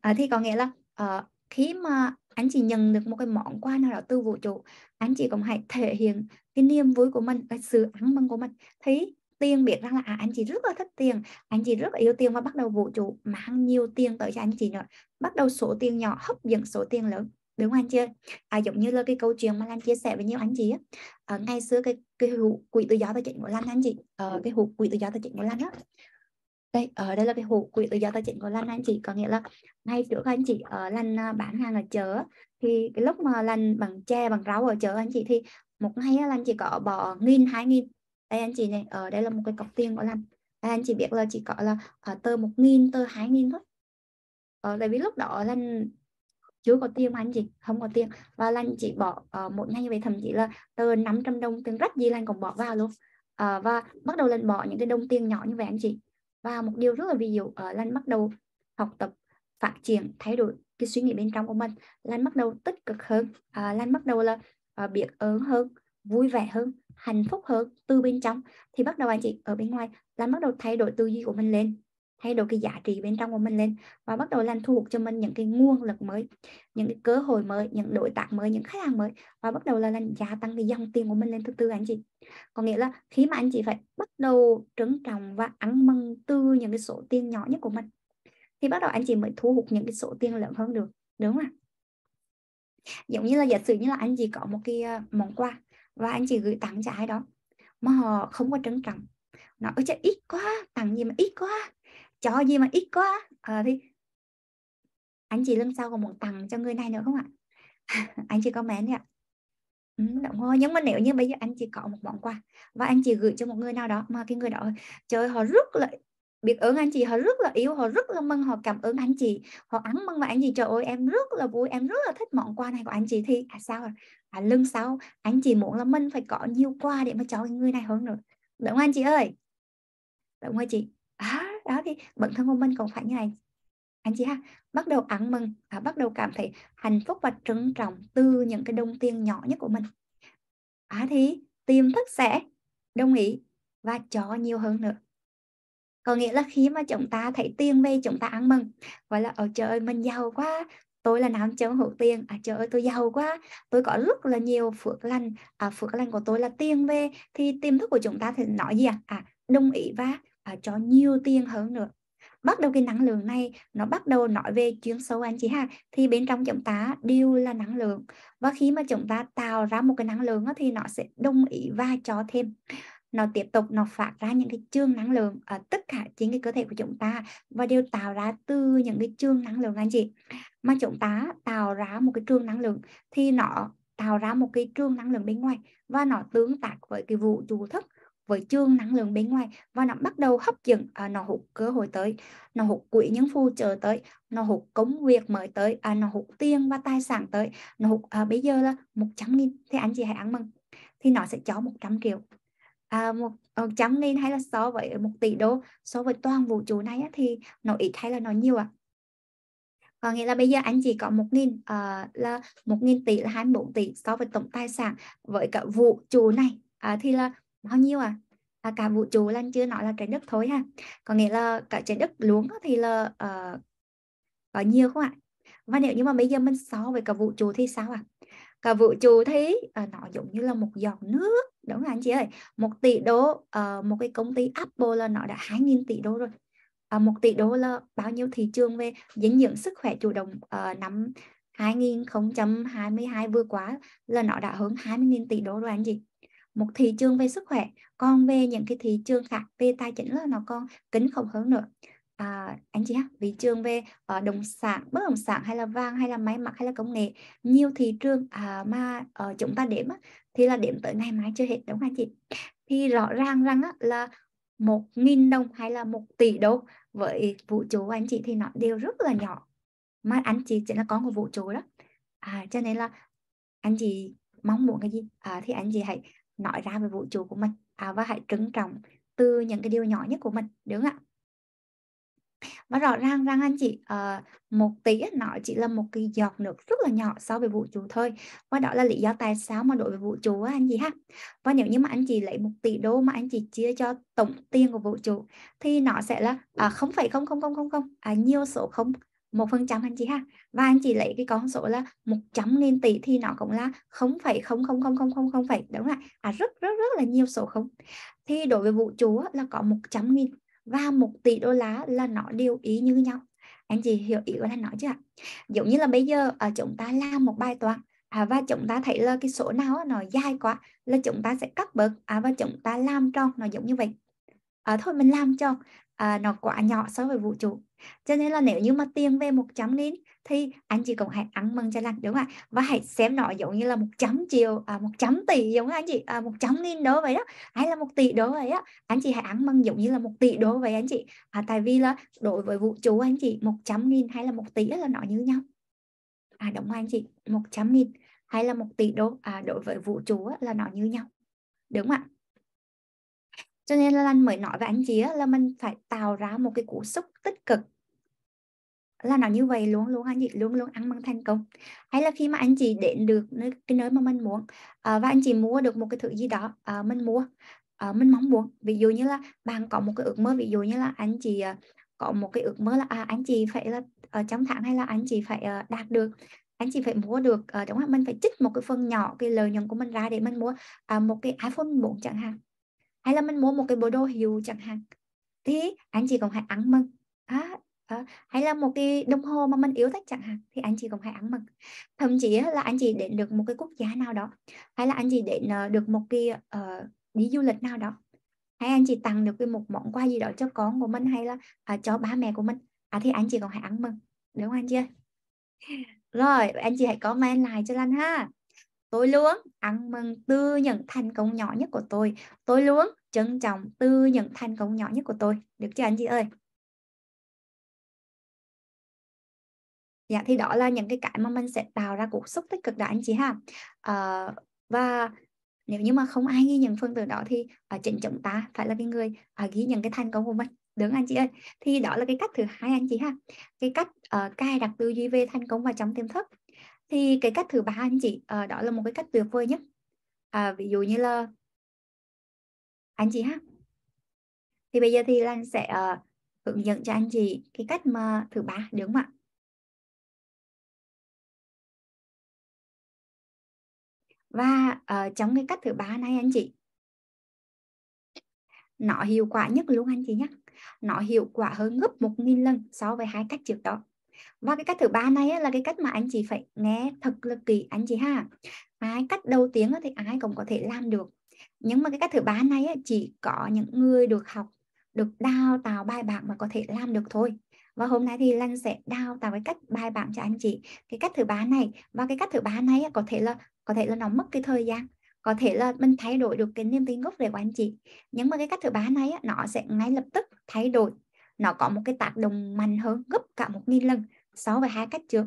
à, thì có nghĩa là à, khi mà anh chị nhận được một cái món quà nào đó từ vũ trụ anh chị cũng hãy thể hiện cái niềm vui của mình cái sự ăn mừng của mình thấy tiền biết rằng là à, anh chị rất là thích tiền anh chị rất là yêu tiền và bắt đầu vũ trụ mang nhiều tiền tới cho anh chị nữa bắt đầu số tiền nhỏ hấp dẫn số tiền lớn đúng không anh chị ơi? à, giống như là cái câu chuyện mà lan chia sẻ với nhiều anh chị á à, ngày xưa cái cái hũ quỹ tự do tài chính của lan anh chị à, cái hũ quỹ tự do tài chính của lan á đây ở ờ, đây là cái hộ quỹ tự do tài chính của lan anh chị có nghĩa là ngay trước anh chị ở ờ, lan ờ, bán hàng ở chợ thì cái lúc mà lan bằng tre bằng rau ở chợ anh chị thì một ngày là anh chị có bỏ nghìn hai nghìn đây anh chị này ở đây là một cái cọc tiền của lan đây, anh chị biết là chỉ có là ở tờ một nghìn tờ hai nghìn thôi ở tại vì lúc đó là chưa có tiền mà anh chị không có tiền và lan chỉ bỏ uh, một ngày như vậy thậm chí là tờ 500 đồng tiền rất gì lan còn bỏ vào luôn uh, và bắt đầu lên bỏ những cái đồng tiền nhỏ như vậy anh chị và một điều rất là ví dụ ở Lan bắt đầu học tập phát triển thay đổi cái suy nghĩ bên trong của mình Lan bắt đầu tích cực hơn à, Lan bắt đầu là à, biết ơn hơn vui vẻ hơn hạnh phúc hơn từ bên trong thì bắt đầu anh chị ở bên ngoài Lan bắt đầu thay đổi tư duy của mình lên thay đổi cái giá trị bên trong của mình lên và bắt đầu làm thu hút cho mình những cái nguồn lực mới những cái cơ hội mới những đối tác mới những khách hàng mới và bắt đầu là làm gia tăng cái dòng tiền của mình lên từ từ anh chị có nghĩa là khi mà anh chị phải bắt đầu trứng trọng và ăn mừng từ những cái số tiền nhỏ nhất của mình thì bắt đầu anh chị mới thu hút những cái số tiền lớn hơn được đúng không ạ giống như là giả sử như là anh chị có một cái ờ, món quà và anh chị gửi tặng cho ai đó mà họ không có trân trọng nó ở ít quá tặng gì mà ít quá chó gì mà ít quá à, thì anh chị lần sau còn muốn tặng cho người này nữa không ạ anh chị có mến ạ ừ, đúng rồi nhưng mà nếu như bây giờ anh chị có một món quà và anh chị gửi cho một người nào đó mà cái người đó trời họ rất là biết ơn anh chị họ rất là yêu họ rất là mừng họ cảm ơn anh chị họ ăn mừng và anh chị trời ơi em rất là vui em rất là thích món quà này của anh chị thì à sao à, lưng sau anh chị muốn là mình phải có nhiều quà để mà cho người này hơn nữa đúng không anh chị ơi đúng không chị à đó thì bản thân của mình cũng phải như này anh chị ha bắt đầu ăn mừng và bắt đầu cảm thấy hạnh phúc và trân trọng từ những cái đồng tiền nhỏ nhất của mình à, thì tiềm thức sẽ đồng ý và cho nhiều hơn nữa có nghĩa là khi mà chúng ta thấy tiền về chúng ta ăn mừng gọi là ở trời ơi mình giàu quá tôi là nam châu hữu tiền à trời ơi tôi giàu quá tôi có rất là nhiều phước lành à, phước lành của tôi là tiền về thì tiềm thức của chúng ta thì nói gì à, à đồng ý và à, cho nhiều tiền hơn nữa bắt đầu cái năng lượng này nó bắt đầu nói về chuyên sâu anh chị ha thì bên trong chúng ta đều là năng lượng và khi mà chúng ta tạo ra một cái năng lượng đó, thì nó sẽ đồng ý và cho thêm nó tiếp tục nó phát ra những cái chương năng lượng ở tất cả chính cái cơ thể của chúng ta và đều tạo ra từ những cái chương năng lượng anh chị mà chúng ta tạo ra một cái trường năng lượng thì nó tạo ra một cái trường năng lượng bên ngoài và nó tương tác với cái vũ trụ thức với chương năng lượng bên ngoài và nó bắt đầu hấp dẫn à, nó hút cơ hội tới nó hút quỹ những phù trợ tới nó hút công việc mới tới à, nó hút tiền và tài sản tới nó hút à, bây giờ là 100 nghìn thì anh chị hãy ăn mừng thì nó sẽ cho 100 triệu à, một ờ, trăm nghìn hay là so với một tỷ đô so với toàn vũ trụ này á, thì nó ít hay là nó nhiều ạ à? có nghĩa là bây giờ anh chỉ có một nghìn uh, là một nghìn tỷ là 24 tỷ so với tổng tài sản với cả vũ trụ này à, thì là bao nhiêu à là cả vũ trụ lan chưa nói là trái đất thôi ha có nghĩa là cả trái đất luống thì là uh, có nhiều không ạ và nếu như mà bây giờ mình so với cả vũ trụ thì sao ạ à? cả vũ trụ thấy uh, ờ, nó giống như là một giọt nước đúng không anh chị ơi một tỷ đô uh, một cái công ty apple là nó đã hai nghìn tỷ đô rồi uh, một tỷ đô là bao nhiêu thị trường về dinh dưỡng sức khỏe chủ động uh, năm 2022 vừa qua là nó đã hơn 20.000 tỷ đô rồi anh chị một thị trường về sức khỏe còn về những cái thị trường khác về tài chính là nó còn kính không hơn nữa à, anh chị ha thị trường về uh, ờ, đồng sản bất động sản hay là vàng hay là máy mặc hay là công nghệ nhiều thị trường à, mà uh, chúng ta điểm á, thì là điểm tới ngày mai chưa hết đúng không anh chị thì rõ ràng rằng á, là một nghìn đồng hay là một tỷ đô với vũ trụ anh chị thì nó đều rất là nhỏ mà anh chị chỉ là con của vũ trụ đó à, cho nên là anh chị mong muốn cái gì à, thì anh chị hãy nói ra về vũ trụ của mình à, và hãy trân trọng từ những cái điều nhỏ nhất của mình đúng không ạ và rõ ràng rằng anh chị uh, một tí nó chỉ là một cái giọt nước rất là nhỏ so với vũ trụ thôi và đó là lý do tại sao mà đối với vũ trụ anh chị ha và nếu như mà anh chị lấy một tỷ đô mà anh chị chia cho tổng tiền của vũ trụ thì nó sẽ là à, không phải không không không không không à, nhiều số không một phần trăm anh chị ha và anh chị lấy cái con số là 100 nghìn tỷ thì nó cũng là không phải không không không không không không phải đúng không ạ à, rất rất rất là nhiều số không thì đối với vũ trụ là có 100 nghìn và 1 tỷ đô la là nó đều ý như nhau anh chị hiểu ý của anh nói chưa ạ giống như là bây giờ ở ờ, chúng ta làm một bài toán à, và chúng ta thấy là cái số nào nó dài quá là chúng ta sẽ cắt bớt à, và chúng ta làm tròn nó giống như vậy à, thôi mình làm cho à, nó quá nhỏ so với vũ trụ cho nên là nếu như mà tiền về 100 nghìn thì anh chị cũng hãy ăn mừng cho lành đúng không ạ và hãy xem nó giống như là 100 triệu à, 100 tỷ giống anh chị à, 100 nghìn đô vậy đó hay là một tỷ đô vậy á anh chị hãy ăn mừng giống như là một tỷ đô vậy anh chị à, tại vì là đối với vũ trụ anh chị 100 nghìn hay là một tỷ là nó như nhau à đúng không anh chị 100 nghìn hay là một tỷ đô à, đối với vũ trụ là nó như nhau đúng không ạ cho nên là Lan mới nói với anh chị là mình phải tạo ra một cái cú sốc tích cực là nó như vậy luôn luôn anh chị luôn luôn ăn mừng thành công hay là khi mà anh chị đến được nơi cái nơi mà mình muốn à, và anh chị mua được một cái thứ gì đó à, mình mua à, mình mong muốn ví dụ như là bạn có một cái ước mơ ví dụ như là anh chị à, có một cái ước mơ là à, anh chị phải là ở trong tháng hay là anh chị phải đạt được anh chị phải mua được đúng không mình phải trích một cái phần nhỏ cái lợi nhuận của mình ra để mình mua một cái iPhone 4 chẳng hạn hay là mình mua một cái bộ đồ hiệu chẳng hạn thì anh chị cũng hãy ăn mừng à, à, hay là một cái đồng hồ mà mình yêu thích chẳng hạn thì anh chị cũng hãy ăn mừng thậm chí là anh chị đến được một cái quốc gia nào đó hay là anh chị đến ờ, được một cái uh, đi du lịch nào đó hay anh chị tặng được cái một món quà gì đó cho con của mình hay là à, cho ba mẹ của mình à, thì anh chị còn hãy ăn mừng đúng không anh chị rồi anh chị hãy comment lại cho Lan ha Tôi luôn ăn mừng từ những thành công nhỏ nhất của tôi. Tôi luôn trân trọng từ những thành công nhỏ nhất của tôi. Được chưa anh chị ơi? Dạ thì đó là những cái cái mà mình sẽ tạo ra cuộc xúc tích cực đó anh chị ha. À, và nếu như mà không ai ghi nhận phương từ đó thì ở ờ, chính chúng ta phải là cái người uh, ghi nhận cái thành công của mình đúng anh chị ơi thì đó là cái cách thứ hai anh chị ha cái cách uh, cài đặt tư duy về thành công vào trong tiềm thức thì cái cách thứ ba anh chị à, đó là một cái cách tuyệt vời nhất à, ví dụ như là anh chị ha thì bây giờ thì lan sẽ uh, hướng dẫn cho anh chị cái cách mà thứ ba được không ạ và uh, trong cái cách thứ ba này anh chị nó hiệu quả nhất luôn anh chị nhé nó hiệu quả hơn gấp một nghìn lần so với hai cách trước đó và cái cách thứ ba này là cái cách mà anh chị phải nghe thật là kỹ anh chị ha ai cách đầu tiên thì ai cũng có thể làm được nhưng mà cái cách thứ ba này chỉ có những người được học được đào tạo bài bản mà có thể làm được thôi và hôm nay thì Lan sẽ đào tạo cái cách bài bản cho anh chị cái cách thứ ba này và cái cách thứ ba này có thể là có thể là nó mất cái thời gian có thể là mình thay đổi được cái niềm tin gốc rễ của anh chị nhưng mà cái cách thứ ba này nó sẽ ngay lập tức thay đổi nó có một cái tác động mạnh hơn gấp cả một nghìn lần so với hai cách trước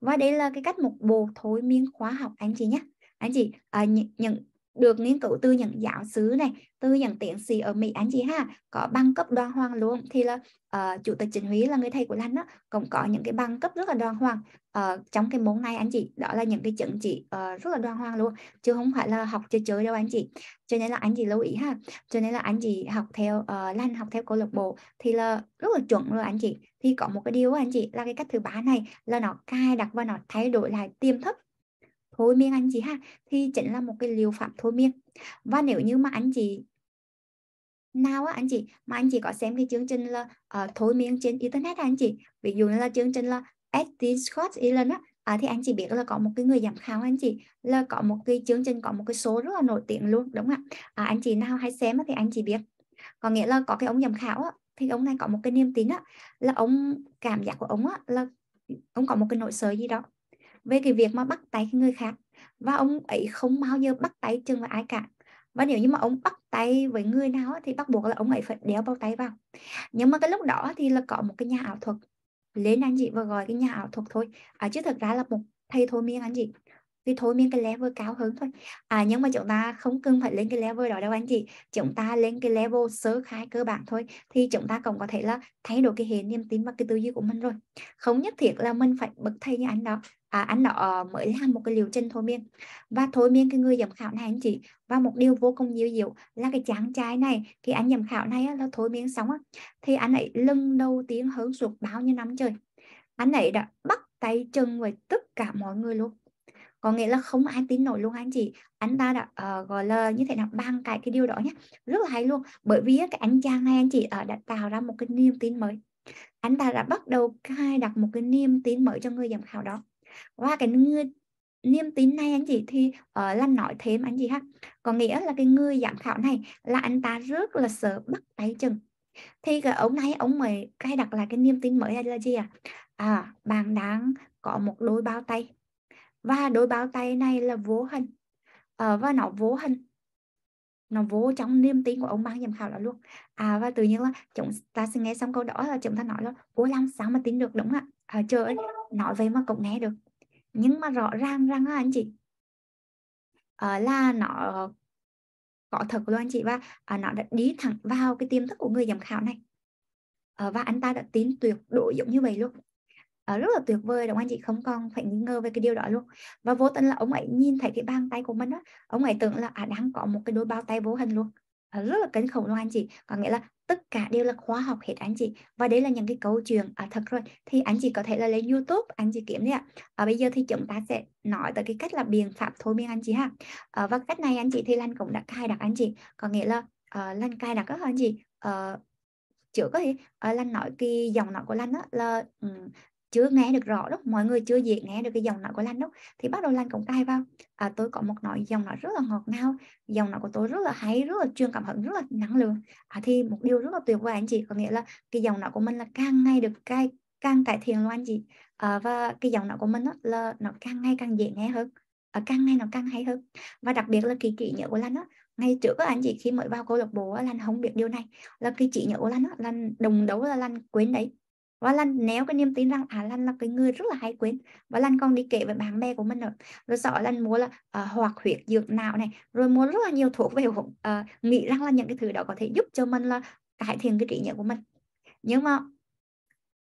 và đây là cái cách một bộ thôi miên khóa học anh chị nhé anh chị à, những được nghiên cứu từ những giáo sứ này từ những tiến sĩ ở mỹ anh chị ha có bằng cấp đoan hoàng luôn thì là uh, chủ tịch chính huy là người thầy của lan đó cũng có những cái bằng cấp rất là đoan hoàng uh, trong cái môn này anh chị đó là những cái chứng chỉ uh, rất là đoan hoàng luôn chứ không phải là học chơi chơi đâu anh chị cho nên là anh chị lưu ý ha cho nên là anh chị học theo uh, lan học theo câu lạc bộ thì là rất là chuẩn luôn anh chị thì có một cái điều anh chị là cái cách thứ ba này là nó cài đặt và nó thay đổi lại tiềm thức thôi miên anh chị ha thì chính là một cái liều pháp thôi miên và nếu như mà anh chị nào á anh chị mà anh chị có xem cái chương trình là uh, thôi miên trên internet á anh chị ví dụ như là chương trình là Eddie Scott Island á à, thì anh chị biết là có một cái người giám khảo anh chị là có một cái chương trình có một cái số rất là nổi tiếng luôn đúng không ạ à, anh chị nào hay xem thì anh chị biết có nghĩa là có cái ông giám khảo á, thì ông này có một cái niềm tin á là ông cảm giác của ông á là ông có một cái nội sợ gì đó về cái việc mà bắt tay người khác và ông ấy không bao giờ bắt tay chân vào ai cả và nếu như mà ông bắt tay với người nào thì bắt buộc là ông ấy phải đeo bao tay vào nhưng mà cái lúc đó thì là có một cái nhà ảo thuật lên anh chị và gọi cái nhà ảo thuật thôi à, chứ thật ra là một thầy thôi miên anh chị vì thôi miên cái level cao hơn thôi à nhưng mà chúng ta không cần phải lên cái level đó đâu anh chị chúng ta lên cái level sơ khai cơ bản thôi thì chúng ta cũng có thể là thay đổi cái hệ niềm tin và cái tư duy của mình rồi không nhất thiết là mình phải bậc thầy như anh đó à, anh đó ờ, mới làm một cái liều trình thôi miên và thôi miên cái người giám khảo này anh chị và một điều vô cùng nhiều diệu là cái chàng trai này cái anh giám khảo này là thôi miên sống á, thì anh ấy lưng đầu tiên hơn suốt bao nhiêu năm trời anh ấy đã bắt tay chân với tất cả mọi người luôn có nghĩa là không ai tin nổi luôn anh chị anh ta đã uh, gọi là như thế nào ban cái cái điều đó nhé rất là hay luôn bởi vì cái anh chàng này anh chị uh, đã tạo ra một cái niềm tin mới anh ta đã bắt đầu khai đặt một cái niềm tin mới cho người giám khảo đó và cái người niềm tin này anh chị thì uh, là nói thêm anh chị ha có nghĩa là cái người giám khảo này là anh ta rất là sợ bắt tay chân thì cái ông này ông mới cài đặt lại cái niềm tin mới là gì à à bạn đang có một đôi bao tay và đôi bao tay này là vô hình à, và nó vô hình nó vô trong niềm tin của ông ban giám khảo đó luôn à và tự nhiên là chúng ta sẽ nghe xong câu đó là chúng ta nói là ủa làm sao mà tin được đúng ạ à, trời ơi nói về mà cũng nghe được nhưng mà rõ ràng rằng anh chị à, là nó có thật luôn anh chị và à, nó đã đi thẳng vào cái tiềm thức của người giám khảo này à, và anh ta đã tin tuyệt đối giống như vậy luôn uh, rất là tuyệt vời đúng anh chị không còn phải nghi ngờ về cái điều đó luôn và vô tình là ông ấy nhìn thấy cái bàn tay của mình á ông ấy tưởng là à, đang có một cái đôi bao tay vô hình luôn uh, rất là kinh khủng luôn anh chị có nghĩa là tất cả đều là khoa học hết anh chị và đấy là những cái câu chuyện à, thật rồi thì anh chị có thể là lên youtube anh chị kiếm đi ạ à, bây giờ thì chúng ta sẽ nói tới cái cách là biện pháp thôi miên anh chị ha à, và cách này anh chị thì lan cũng đã cài đặt anh chị có nghĩa là uh, lan cài đặt các anh chị uh, chưa có thể uh, lan nói cái dòng nói của lan đó là um, chưa nghe được rõ đó mọi người chưa dễ nghe được cái dòng nói của lành đó thì bắt đầu lành cũng tay vào à, tôi có một nội dòng nói rất là ngọt ngào dòng nói của tôi rất là hay rất là truyền cảm hứng rất là năng lượng à, thì một điều rất là tuyệt vời anh chị có nghĩa là cái dòng nói của mình là càng ngay được cái càng cải thiện luôn anh chị à, và cái giọng nói của mình đó là nó càng ngày càng dễ nghe hơn à, càng ngày nó càng hay hơn và đặc biệt là cái trí nhớ của Lan đó ngay trước các anh chị khi mới vào câu lạc bộ Lan không biết điều này là cái chị nhớ của Lan đó Lan đồng đấu là Lan quên đấy và lan nếu cái niềm tin rằng à lan là cái người rất là hay quên và lan còn đi kể với bạn bè của mình rồi rồi sợ lan mua là uh, ờ, hoạt huyết dược nào này rồi mua rất là nhiều thuốc về uh, nghĩ rằng là những cái thứ đó có thể giúp cho mình là cải thiện cái trí nhớ của mình nhưng mà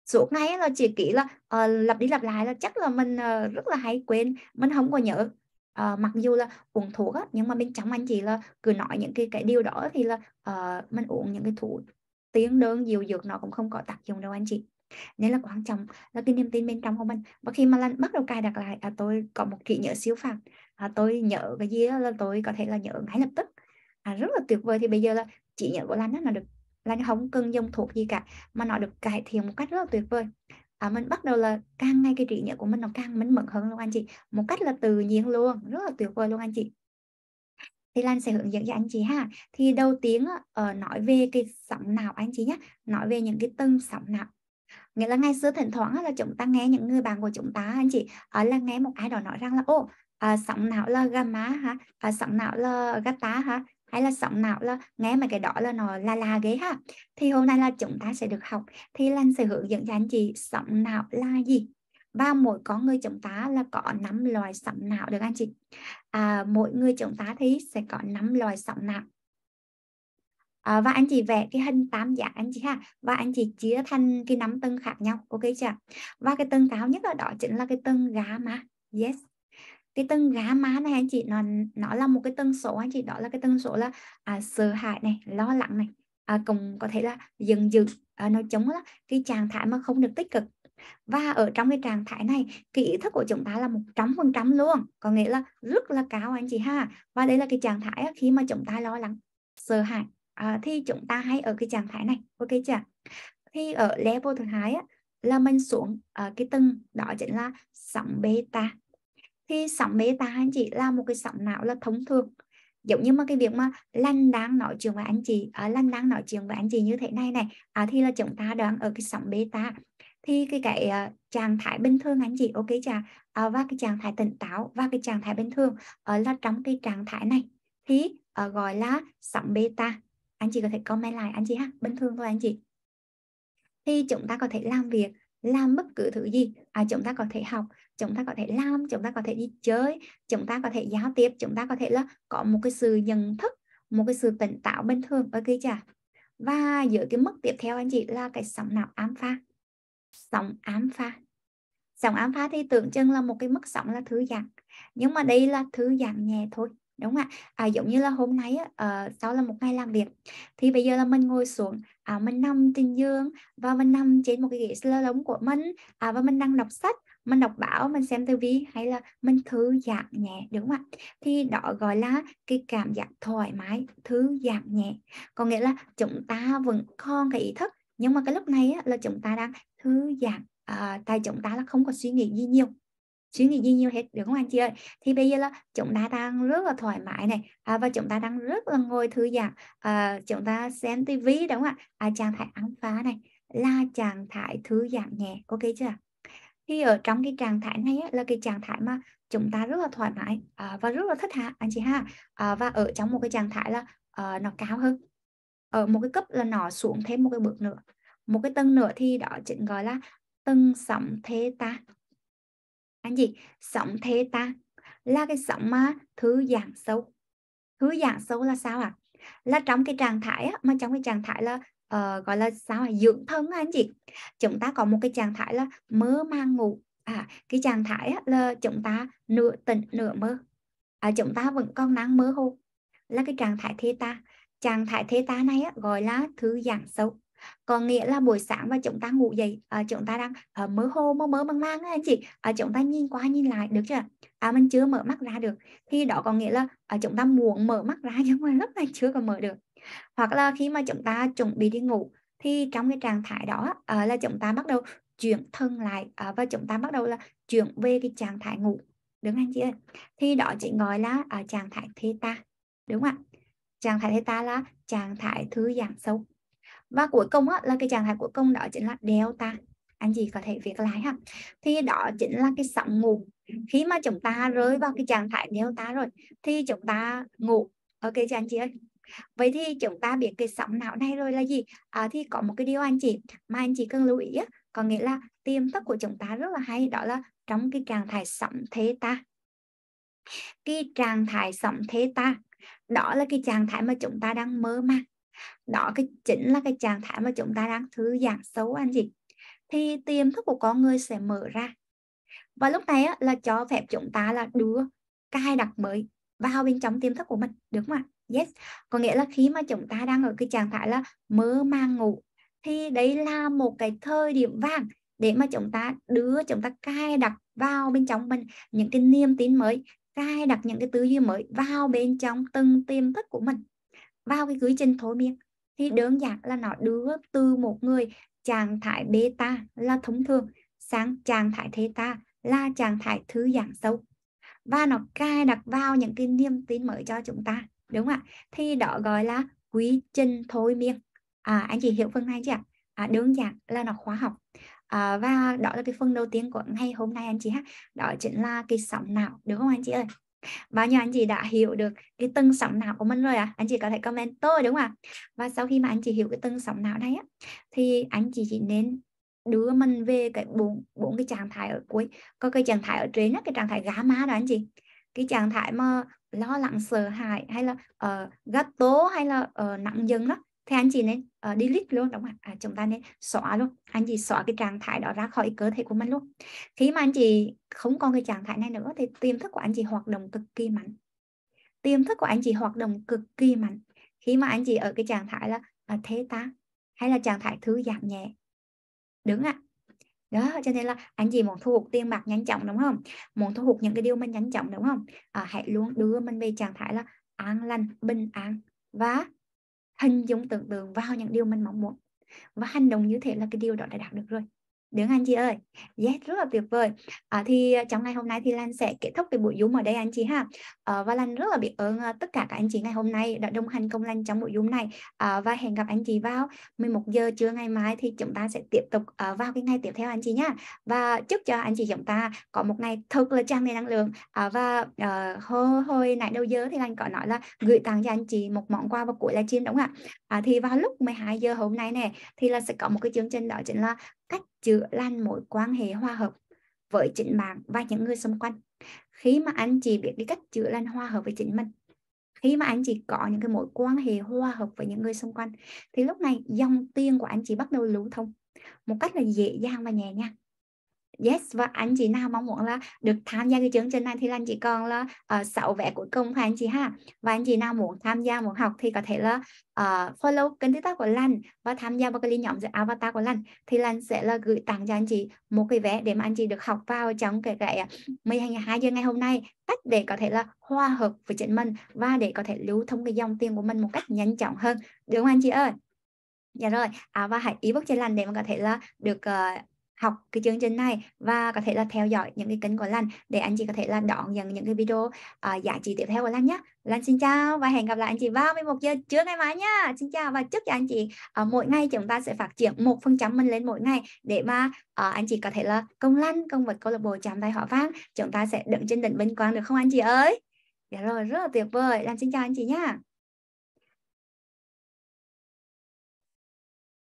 suốt ngày là chỉ kỹ là uh, lặp đi lặp lại là chắc là mình uh, rất là hay quên mình không có nhớ uh, mặc dù là uống thuốc á, nhưng mà bên trong anh chị là cứ nói những cái cái điều đó thì là uh, mình uống những cái thuốc tiếng đơn dịu dược nó cũng không có tác dụng đâu anh chị nên là quan trọng là cái niềm tin bên trong của mình và khi mà lần bắt đầu cài đặt lại à, tôi có một trí nhớ siêu phạt, à, tôi nhớ cái gì đó là tôi có thể là nhớ ngay lập tức à, rất là tuyệt vời thì bây giờ là trí nhớ của Lan là được Lan không cần dùng thuộc gì cả mà nó được cải thiện một cách rất là tuyệt vời à, mình bắt đầu là càng ngay cái trí nhớ của mình nó càng minh mẫn hơn luôn anh chị một cách là tự nhiên luôn rất là tuyệt vời luôn anh chị thì Lan sẽ hướng dẫn cho anh chị ha thì đầu tiên uh, nói về cái sóng nào anh chị nhé nói về những cái từng sóng nào nghĩa là ngày xưa thỉnh thoảng là chúng ta nghe những người bạn của chúng ta anh chị ở ờ, là nghe một ai đó nói rằng là ô à, ờ, sóng não là gamma hả à, sóng não là gata hả hay là sóng não là nghe mà cái đó là nó là là ghế ha thì hôm nay là chúng ta sẽ được học thì lan sẽ hướng dẫn cho anh chị sóng não là gì và mỗi con người chúng ta là có năm loài sóng não được anh chị à, mỗi người chúng ta thì sẽ có năm loài sóng não à, và anh chị vẽ cái hình tam giác anh chị ha và anh chị chia thành cái năm tầng khác nhau ok chưa và cái tầng cao nhất ở đó chính là cái tầng gamma yes cái tầng gamma này anh chị nó nó là một cái tần số anh chị đó là cái tần số là à, sợ hãi này lo lắng này à, cùng có thể là dần dần à, nó chống là cái trạng thái mà không được tích cực và ở trong cái trạng thái này cái ý thức của chúng ta là một trăm phần trăm luôn có nghĩa là rất là cao anh chị ha và đây là cái trạng thái khi mà chúng ta lo lắng sợ hãi Ờ, thì chúng ta hay ở cái trạng thái này ok chưa thì ở level thứ hai á, là mình xuống ở cái tầng đó chính là sóng beta thì sóng beta anh chị là một cái sóng não là thông thường giống như mà cái việc mà lanh đang nói chuyện với anh chị ở ờ, à, lanh đang nói chuyện với anh chị như thế này này à, thì là chúng ta đang ở cái sóng beta thì cái cái uh, trạng thái bình thường anh chị ok chưa? à, và cái trạng thái tỉnh táo và cái trạng thái bình thường ở uh, là trong cái trạng thái này thì uh, gọi là sóng beta anh chị có thể comment lại anh chị ha bình thường thôi anh chị thì chúng ta có thể làm việc làm bất cứ thứ gì à, chúng ta có thể học chúng ta có thể làm chúng ta có thể đi chơi chúng ta có thể giao tiếp chúng ta có thể là có một cái sự nhận thức một cái sự tỉnh táo bình thường ok chưa và giữa cái mức tiếp theo anh chị là cái sóng nào ám pha sóng ám pha sóng ám pha thì tượng trưng là một cái mức sóng là thứ dạng nhưng mà đây là thứ dạng nhẹ thôi đúng ạ à, giống như là hôm nay á, ờ, sau là một ngày làm việc thì bây giờ là mình ngồi xuống à, mình nằm trên giường và mình nằm trên một cái ghế lơ lóng của mình à, và mình đang đọc sách mình đọc báo mình xem tivi hay là mình thư giãn nhẹ đúng không ạ thì đó gọi là cái cảm giác thoải mái thư giãn nhẹ có nghĩa là chúng ta vẫn còn cái ý thức nhưng mà cái lúc này á, là chúng ta đang thư giãn à, tại chúng ta là không có suy nghĩ gì nhiều chuyến đi như hết được không anh chị ơi thì bây giờ là chúng ta đang rất là thoải mái này à, và chúng ta đang rất là ngồi thư giãn à, chúng ta xem tivi đúng không ạ à, trạng thái án phá này là trạng thái thư giãn nhẹ ok chưa thì ở trong cái trạng thái này á, là cái trạng thái mà chúng ta rất là thoải mái à, và rất là thích hạ anh chị ha à, và ở trong một cái trạng thái là à, nó cao hơn ở một cái cấp là nó xuống thêm một cái bước nữa một cái tầng nữa thì đó chính gọi là tầng sóng ta anh chị sóng theta ta là cái sóng mà thứ dạng sâu thứ dạng sâu là sao ạ à? là trong cái trạng thái mà trong cái trạng thái là uh, gọi là sao à? dưỡng thân anh chị chúng ta có một cái trạng thái là mơ mang ngủ à cái trạng thái là chúng ta nửa tỉnh nửa mơ à, chúng ta vẫn còn đang mơ hồ là cái trạng thái theta trạng thái theta này á, gọi là thứ dạng sâu có nghĩa là buổi sáng và chúng ta ngủ dậy à, chúng ta đang à, mơ hồ mơ mơ màng màng anh chị à, chúng ta nhìn qua nhìn lại được chưa à, mình chưa mở mắt ra được thì đó có nghĩa là à, chúng ta muốn mở mắt ra nhưng mà lúc này chưa có mở được hoặc là khi mà chúng ta chuẩn bị đi ngủ thì trong cái trạng thái đó à, là chúng ta bắt đầu chuyển thân lại à, và chúng ta bắt đầu là chuyển về cái trạng thái ngủ đúng anh chị ơi thì đó chị gọi là à, trạng thái theta đúng không ạ trạng thái theta là trạng thái thư giãn sâu và cuối cùng á, là cái trạng thái cuối cùng đó chính là delta anh chị có thể viết lại ha thì đó chính là cái sóng ngủ khi mà chúng ta rơi vào cái trạng thái delta rồi thì chúng ta ngủ ok cho anh chị ơi vậy thì chúng ta biết cái sóng não này rồi là gì à, thì có một cái điều anh chị mà anh chị cần lưu ý á, có nghĩa là tiềm thức của chúng ta rất là hay đó là trong cái trạng thái sóng thế ta cái trạng thái sóng thế ta đó là cái trạng thái mà chúng ta đang mơ màng đó cái chính là cái trạng thái mà chúng ta đang thư giãn xấu anh chị thì tiềm thức của con người sẽ mở ra và lúc này á, là cho phép chúng ta là đưa cài đặt mới vào bên trong tiềm thức của mình đúng không ạ yes có nghĩa là khi mà chúng ta đang ở cái trạng thái là mơ mang ngủ thì đấy là một cái thời điểm vàng để mà chúng ta đưa chúng ta cài đặt vào bên trong mình những cái niềm tin mới cài đặt những cái tư duy mới vào bên trong từng tiềm thức của mình vào cái quy trình thôi miên thì đơn giản là nó đưa từ một người trạng thái beta là thông thường sang trạng thái theta là trạng thái thư giãn sâu và nó cài đặt vào những cái niềm tin mới cho chúng ta đúng không ạ thì đó gọi là quy trình thôi miên à, anh chị hiểu phần này chưa à, đơn giản là nó khóa học à, và đó là cái phần đầu tiên của ngày hôm nay anh chị ha đó chính là cái sóng não đúng không anh chị ơi bao nhiêu anh chị đã hiểu được cái từng sóng não của mình rồi à anh chị có thể comment tôi đúng không ạ và sau khi mà anh chị hiểu cái từng sóng não này á thì anh chị chỉ nên đưa mình về cái bốn bốn cái trạng thái ở cuối có cái trạng thái ở trên á cái trạng thái gá má đó anh chị cái trạng thái mà lo lắng sợ hãi hay là uh, gắt tố hay là uh, nặng dần đó thì anh chị nên uh, delete luôn đúng không ạ à, chúng ta nên xóa luôn anh chị xóa cái trạng thái đó ra khỏi cơ thể của mình luôn khi mà anh chị không còn cái trạng thái này nữa thì tiềm thức của anh chị hoạt động cực kỳ mạnh tiềm thức của anh chị hoạt động cực kỳ mạnh khi mà anh chị ở cái trạng thái là uh, à, thế ta hay là trạng thái thứ giảm nhẹ đúng ạ đó cho nên là anh chị muốn thu hút tiền bạc nhanh chóng đúng không muốn thu hút những cái điều mình nhanh chóng đúng không à, hãy luôn đưa mình về trạng thái là an lành bình an và hình dung tưởng tượng vào những điều mình mong muốn và hành động như thế là cái điều đó đã đạt được rồi Đúng anh chị ơi, yes, rất là tuyệt vời. À, thì à, trong ngày hôm nay thì Lan sẽ kết thúc cái buổi Zoom ở đây anh chị ha. À, và Lan rất là biết ơn à, tất cả các anh chị ngày hôm nay đã đồng hành cùng Lan trong buổi Zoom này. À, và hẹn gặp anh chị vào 11 giờ trưa ngày mai thì chúng ta sẽ tiếp tục à, vào cái ngày tiếp theo anh chị nhá. Và chúc cho anh chị chúng ta có một ngày thật là tràn đầy năng lượng. À, và à, hồi, hồi nãy đầu giờ thì Lan có nói là gửi tặng cho anh chị một món quà vào cuối livestream đúng không ạ? À, thì vào lúc 12 giờ hôm nay nè thì là sẽ có một cái chương trình đó chính là cách chữa lành mối quan hệ hòa hợp với chính bạn và những người xung quanh khi mà anh chị biết cái cách chữa lành hòa hợp với chính mình khi mà anh chị có những cái mối quan hệ hòa hợp với những người xung quanh thì lúc này dòng tiền của anh chị bắt đầu lưu thông một cách là dễ dàng và nhẹ nhàng yes và vâng, anh chị nào mong muốn là được tham gia cái chương trình này thì là anh chị còn là ờ, uh, 6 vé cuối cùng ha anh chị ha và anh chị nào muốn tham gia muốn học thì có thể là uh, follow kênh tiktok của Lan và tham gia vào cái nhóm giữa avatar của Lan thì Lan sẽ là gửi tặng cho anh chị một cái vé để mà anh chị được học vào trong cái cái 12 ờ, giờ ngày hôm nay cách để có thể là hòa hợp với chính mình và để có thể lưu thông cái dòng tiền của mình một cách nhanh chóng hơn đúng không anh chị ơi dạ rồi à, và hãy ý ebook trên lành để mà có thể là được uh, học cái chương trình này và có thể là theo dõi những cái kênh của Lan để anh chị có thể là đón nhận những cái video uh, giá trị tiếp theo của Lan nhé. Lan xin chào và hẹn gặp lại anh chị vào 31 giờ trưa ngày mai nha Xin chào và chúc cho anh chị uh, mỗi ngày chúng ta sẽ phát triển một phần trăm mình lên mỗi ngày để mà uh, anh chị có thể là công lan công vật câu lạc bộ chạm tay họ vang chúng ta sẽ đứng trên đỉnh vinh quang được không anh chị ơi? Dạ rồi rất là tuyệt vời. Lan xin chào anh chị nha